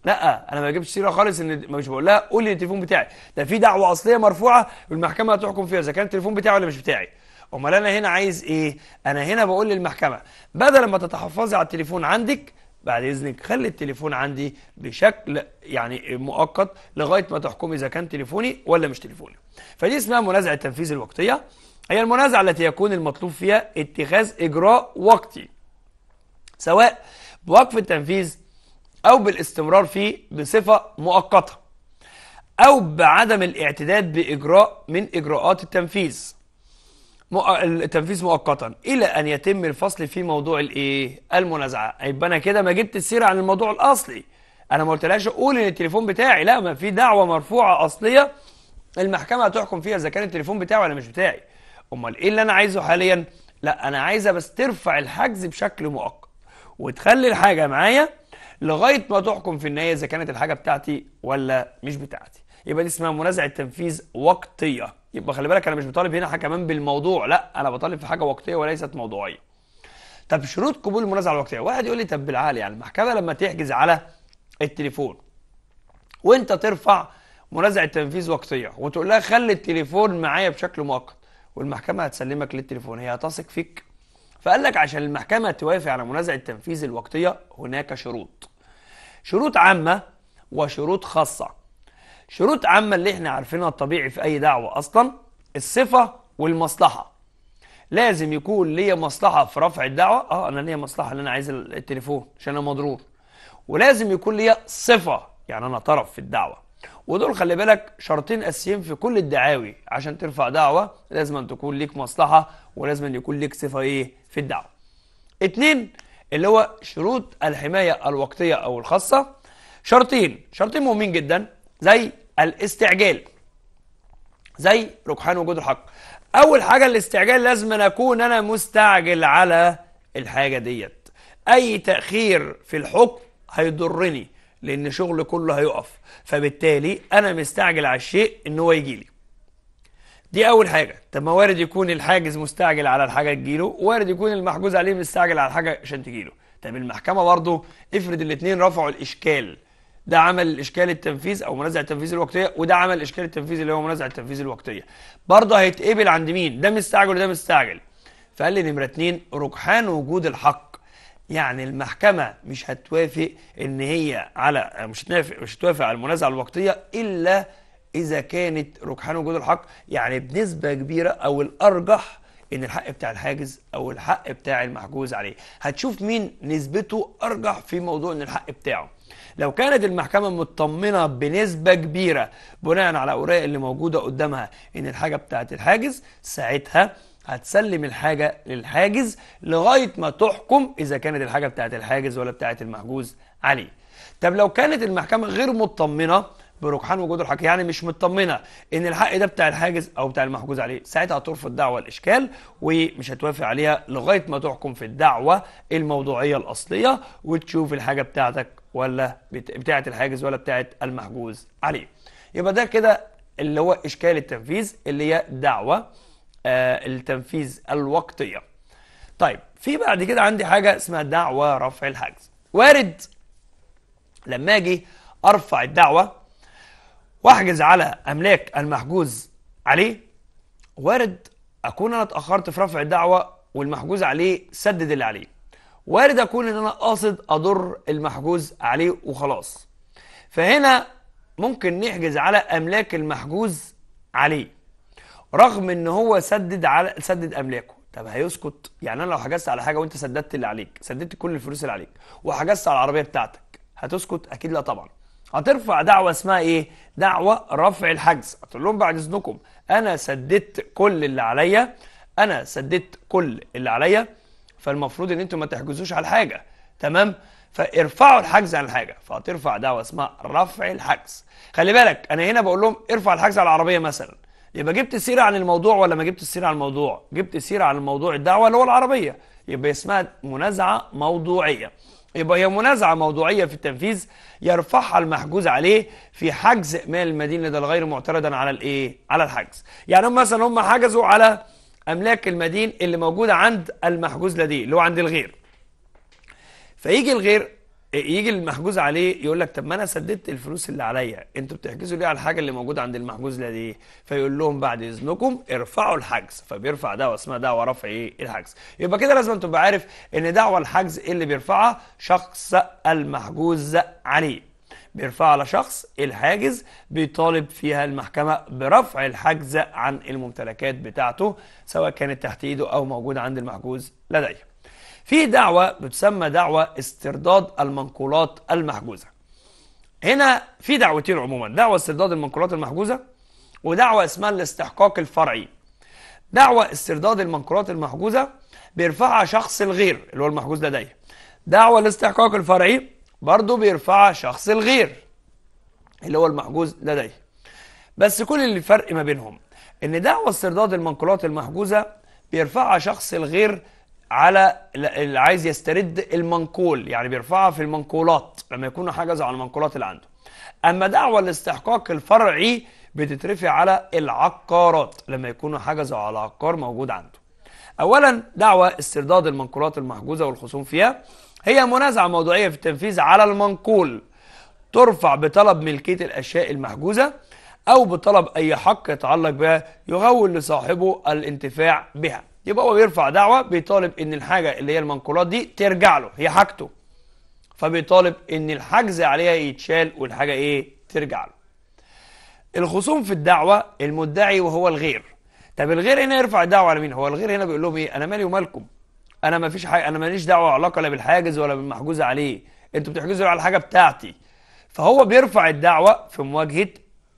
لا انا ما بجيبش سيره خالص ان مش بقول لها قولي التليفون بتاعي ده في دعوه اصليه مرفوعه والمحكمه هتحكم فيها اذا كان التليفون بتاعي ولا مش بتاعي امال انا هنا عايز ايه انا هنا بقول للمحكمه بدل ما تتحفظي على التليفون عندك بعد اذنك خلي التليفون عندي بشكل يعني مؤقت لغايه ما تحكمي اذا كان تليفوني ولا مش تليفوني فدي اسمها منازعه التنفيذ الوقتيه هي المنازعه التي يكون المطلوب فيها اتخاذ اجراء وقتي سواء بوقف التنفيذ او بالاستمرار فيه بصفه مؤقته او بعدم الاعتداد باجراء من اجراءات التنفيذ التنفيذ مؤقتا الى ان يتم الفصل في موضوع الايه المنازعه يبقى انا كده ما جبت السيره عن الموضوع الاصلي انا ما قلتلهاش قول ان التليفون بتاعي لا ما في دعوه مرفوعه اصليه المحكمه هتحكم فيها اذا كان التليفون بتاعي ولا مش بتاعي امال ايه اللي انا عايزه حاليا لا انا عايزه بس ترفع الحجز بشكل مؤقت وتخلي الحاجه معايا لغايه ما تحكم في النهايه اذا كانت الحاجه بتاعتي ولا مش بتاعتي يبقى دي اسمها منازعه تنفيذ وقتيه يبقى خلي بالك انا مش بطالب هنا كمان بالموضوع لا انا بطالب في حاجه وقتيه وليست موضوعيه طب شروط قبول المنازعه الوقتيه واحد يقول لي طب بالعالي يعني المحكمه لما تحجز على التليفون وانت ترفع منازعه تنفيذ وقتيه وتقول لها خلي التليفون معايا بشكل مؤقت والمحكمه هتسلمك للتليفون هي هتثق فيك فقال لك عشان المحكمه توافق على منازعه التنفيذ الوقتيه هناك شروط شروط عامه وشروط خاصه شروط عامة اللي احنا عارفينها الطبيعي في أي دعوة أصلا الصفة والمصلحة لازم يكون ليا مصلحة في رفع الدعوة اه أنا ليا مصلحة إن أنا عايز التليفون عشان أنا مضرور ولازم يكون ليا صفة يعني أنا طرف في الدعوة ودول خلي بالك شرطين اساسيين في كل الدعاوي عشان ترفع دعوه لازم أن تكون ليك مصلحه ولازم أن يكون ليك صفه ايه في الدعوه اتنين اللي هو شروط الحمايه الوقتيه او الخاصه شرطين شرطين مهمين جدا زي الاستعجال زي ركحان وجود الحق اول حاجه الاستعجال لازم أن اكون انا مستعجل على الحاجه ديت اي تاخير في الحكم هيضرني لان شغل كله هيقف فبالتالي انا مستعجل على الشيء ان هو يجي لي دي اول حاجه طب ما وارد يكون الحاجز مستعجل على الحاجه تجي له وارد يكون المحجوز عليه مستعجل على الحاجه عشان تجي له طب المحكمه برضه افرض الاثنين رفعوا الاشكال ده عمل الاشكال التنفيذ او منازع التنفيذ الوقتيه وده عمل الاشكال التنفيذ اللي هو منازع التنفيذ الوقتيه برضه هيتقبل عند مين ده مستعجل وده مستعجل فقال لي نمره 2 ركحان وجود الحق يعني المحكمه مش هتوافق ان هي على مش هتوافق مش هتوافق على المنازعه الوقتيه الا اذا كانت ركحان وجود الحق يعني بنسبه كبيره او الارجح ان الحق بتاع الحاجز او الحق بتاع المحجوز عليه هتشوف مين نسبته ارجح في موضوع ان الحق بتاعه لو كانت المحكمه مطمنه بنسبه كبيره بناء على الاوراق اللي موجوده قدامها ان الحاجه بتاعه الحاجز ساعتها هتسلم الحاجة للحاجز لغاية ما تحكم إذا كانت الحاجة بتاعت الحاجز ولا بتاعت المحجوز عليه طب لو كانت المحكمة غير مطمنة بركحان وجود الحق يعني مش مطمنه ان الحق ده بتاع الحاجز او بتاع المحجوز عليه ساعتها هترفض دعوه الاشكال ومش هتوافق عليها لغايه ما تحكم في الدعوه الموضوعيه الاصليه وتشوف الحاجه بتاعتك ولا بتاعه الحاجز ولا بتاعه المحجوز عليه يبقى ده كده اللي هو اشكال التنفيذ اللي هي دعوه آه التنفيذ الوقتيه طيب في بعد كده عندي حاجه اسمها دعوه رفع الحجز وارد لما اجي ارفع الدعوه واحجز على املاك المحجوز عليه وارد اكون انا اتاخرت في رفع الدعوه والمحجوز عليه سدد اللي عليه وارد اكون ان انا قاصد اضر المحجوز عليه وخلاص فهنا ممكن نحجز على املاك المحجوز عليه رغم ان هو سدد على سدد املاكه طب هيسكت يعني انا لو حجزت على حاجه وانت سددت اللي عليك سددت كل الفلوس اللي عليك وحجزت على العربيه بتاعتك هتسكت اكيد لا طبعا هترفع دعوه اسمها ايه دعوه رفع الحجز هتقول لهم بعد اذنكم انا سددت كل اللي عليا انا سددت كل اللي عليا فالمفروض ان انتم ما تحجزوش على حاجه تمام فارفعوا الحجز عن الحاجه فهترفع دعوه اسمها رفع الحجز خلي بالك انا هنا بقول لهم ارفع الحجز على العربيه مثلا يبقى جبت سيره عن الموضوع ولا ما جبت سيره عن الموضوع جبت سيره عن الموضوع الدعوه اللي هو العربيه يبقى اسمها منازعه موضوعيه يبقى هي منازعة موضوعية في التنفيذ يرفعها المحجوز عليه في حجز مال المدين لدى الغير معترضا على الايه؟ على الحجز. يعني هم مثلا هم حجزوا على املاك المدين اللي موجودة عند المحجوز لديه اللي هو عند الغير. فيجي الغير يجي المحجوز عليه يقول لك طب ما انا سددت الفلوس اللي عليا انتوا بتحجزوا ليه على الحاجه اللي موجوده عند المحجوز ده دي فيقول لهم بعد اذنكم ارفعوا الحجز فبيرفع دعوه اسمها دعوه رفع ايه الحجز يبقى كده لازم تبقى عارف ان دعوه الحجز إيه اللي بيرفعها شخص المحجوز عليه بيرفعها على شخص الحاجز بيطالب فيها المحكمة برفع الحجز عن الممتلكات بتاعته سواء كانت تحت إيده أو موجودة عند المحجوز لديه في دعوة بتسمى دعوة استرداد المنقولات المحجوزة هنا في دعوتين عموما دعوة استرداد المنقولات المحجوزة ودعوة اسمها الاستحقاق الفرعي دعوة استرداد المنقولات المحجوزة بيرفعها شخص الغير اللي هو المحجوز لديه دعوة الاستحقاق الفرعي برضه بيرفعها شخص الغير اللي هو المحجوز لديه بس كل اللي فرق ما بينهم ان دعوة استرداد المنقولات المحجوزة بيرفعها شخص الغير على اللي عايز يسترد المنقول يعني بيرفعها في المنقولات لما يكون حجزوا على المنقولات اللي عنده اما دعوى الاستحقاق الفرعي بتترفع على العقارات لما يكونوا حجزوا على عقار موجود عنده اولا دعوى استرداد المنقولات المحجوزه والخصوم فيها هي منازعه موضوعيه في التنفيذ على المنقول ترفع بطلب ملكيه الاشياء المحجوزه او بطلب اي حق يتعلق بها يغول لصاحبه الانتفاع بها يبقى هو بيرفع دعوه بيطالب ان الحاجه اللي هي المنقولات دي ترجع له هي حاجته فبيطالب ان الحجز عليها يتشال والحاجه ايه ترجع له الخصوم في الدعوه المدعي وهو الغير طب الغير هنا يرفع الدعوه على مين هو الغير هنا بيقول لهم ايه انا مالي ومالكم انا ما فيش حاجه انا ماليش دعوه علاقه لا بالحاجز ولا بالمحجوز عليه انتوا بتحجزوا على الحاجه بتاعتي فهو بيرفع الدعوه في مواجهه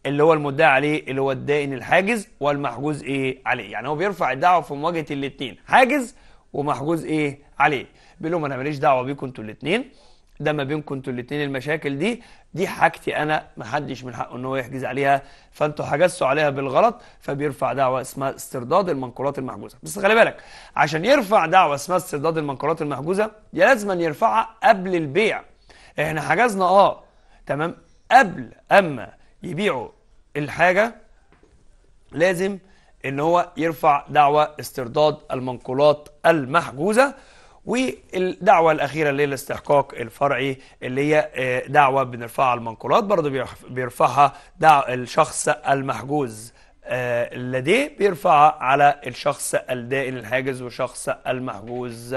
اللي هو المدعي عليه اللي هو الدائن الحاجز والمحجوز ايه عليه يعني هو بيرفع الدعوه في مواجهه الاثنين حاجز ومحجوز ايه عليه بيقول لهم انا ماليش دعوه بيكم انتوا الاثنين ده ما بينكم انتوا الاثنين المشاكل دي دي حاجتي انا ما حدش من حقه ان هو يحجز عليها فانتوا حجزتوا عليها بالغلط فبيرفع دعوه اسمها استرداد المنقولات المحجوزه بس خلي بالك عشان يرفع دعوه اسمها استرداد المنقولات المحجوزه يا لازم أن يرفعها قبل البيع احنا حجزنا اه تمام قبل اما يبيعوا الحاجه لازم ان هو يرفع دعوه استرداد المنقولات المحجوزه والدعوة الأخيرة اللي هي الاستحقاق الفرعي اللي هي آه، دعوة بنرفعها المنقولات برضه بيرفعها دعوة الشخص المحجوز آه، لديه بيرفعها على الشخص الدائن الحاجز وشخص المحجوز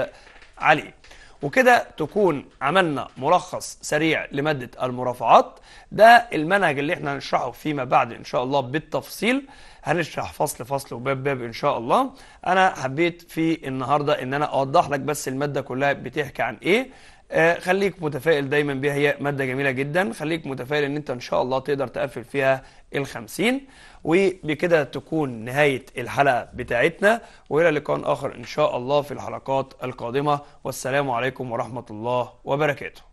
عليه وكده تكون عملنا ملخص سريع لمادة المرافعات ده المنهج اللي احنا هنشرحه فيما بعد ان شاء الله بالتفصيل هنشرح فصل فصل وباب باب ان شاء الله انا حبيت في النهاردة ان انا اوضح لك بس المادة كلها بتحكي عن ايه آه، خليك متفائل دايما بيها هي ماده جميله جدا خليك متفائل ان انت ان شاء الله تقدر تقفل فيها ال 50 وبكده تكون نهايه الحلقه بتاعتنا والى لقاء اخر ان شاء الله في الحلقات القادمه والسلام عليكم ورحمه الله وبركاته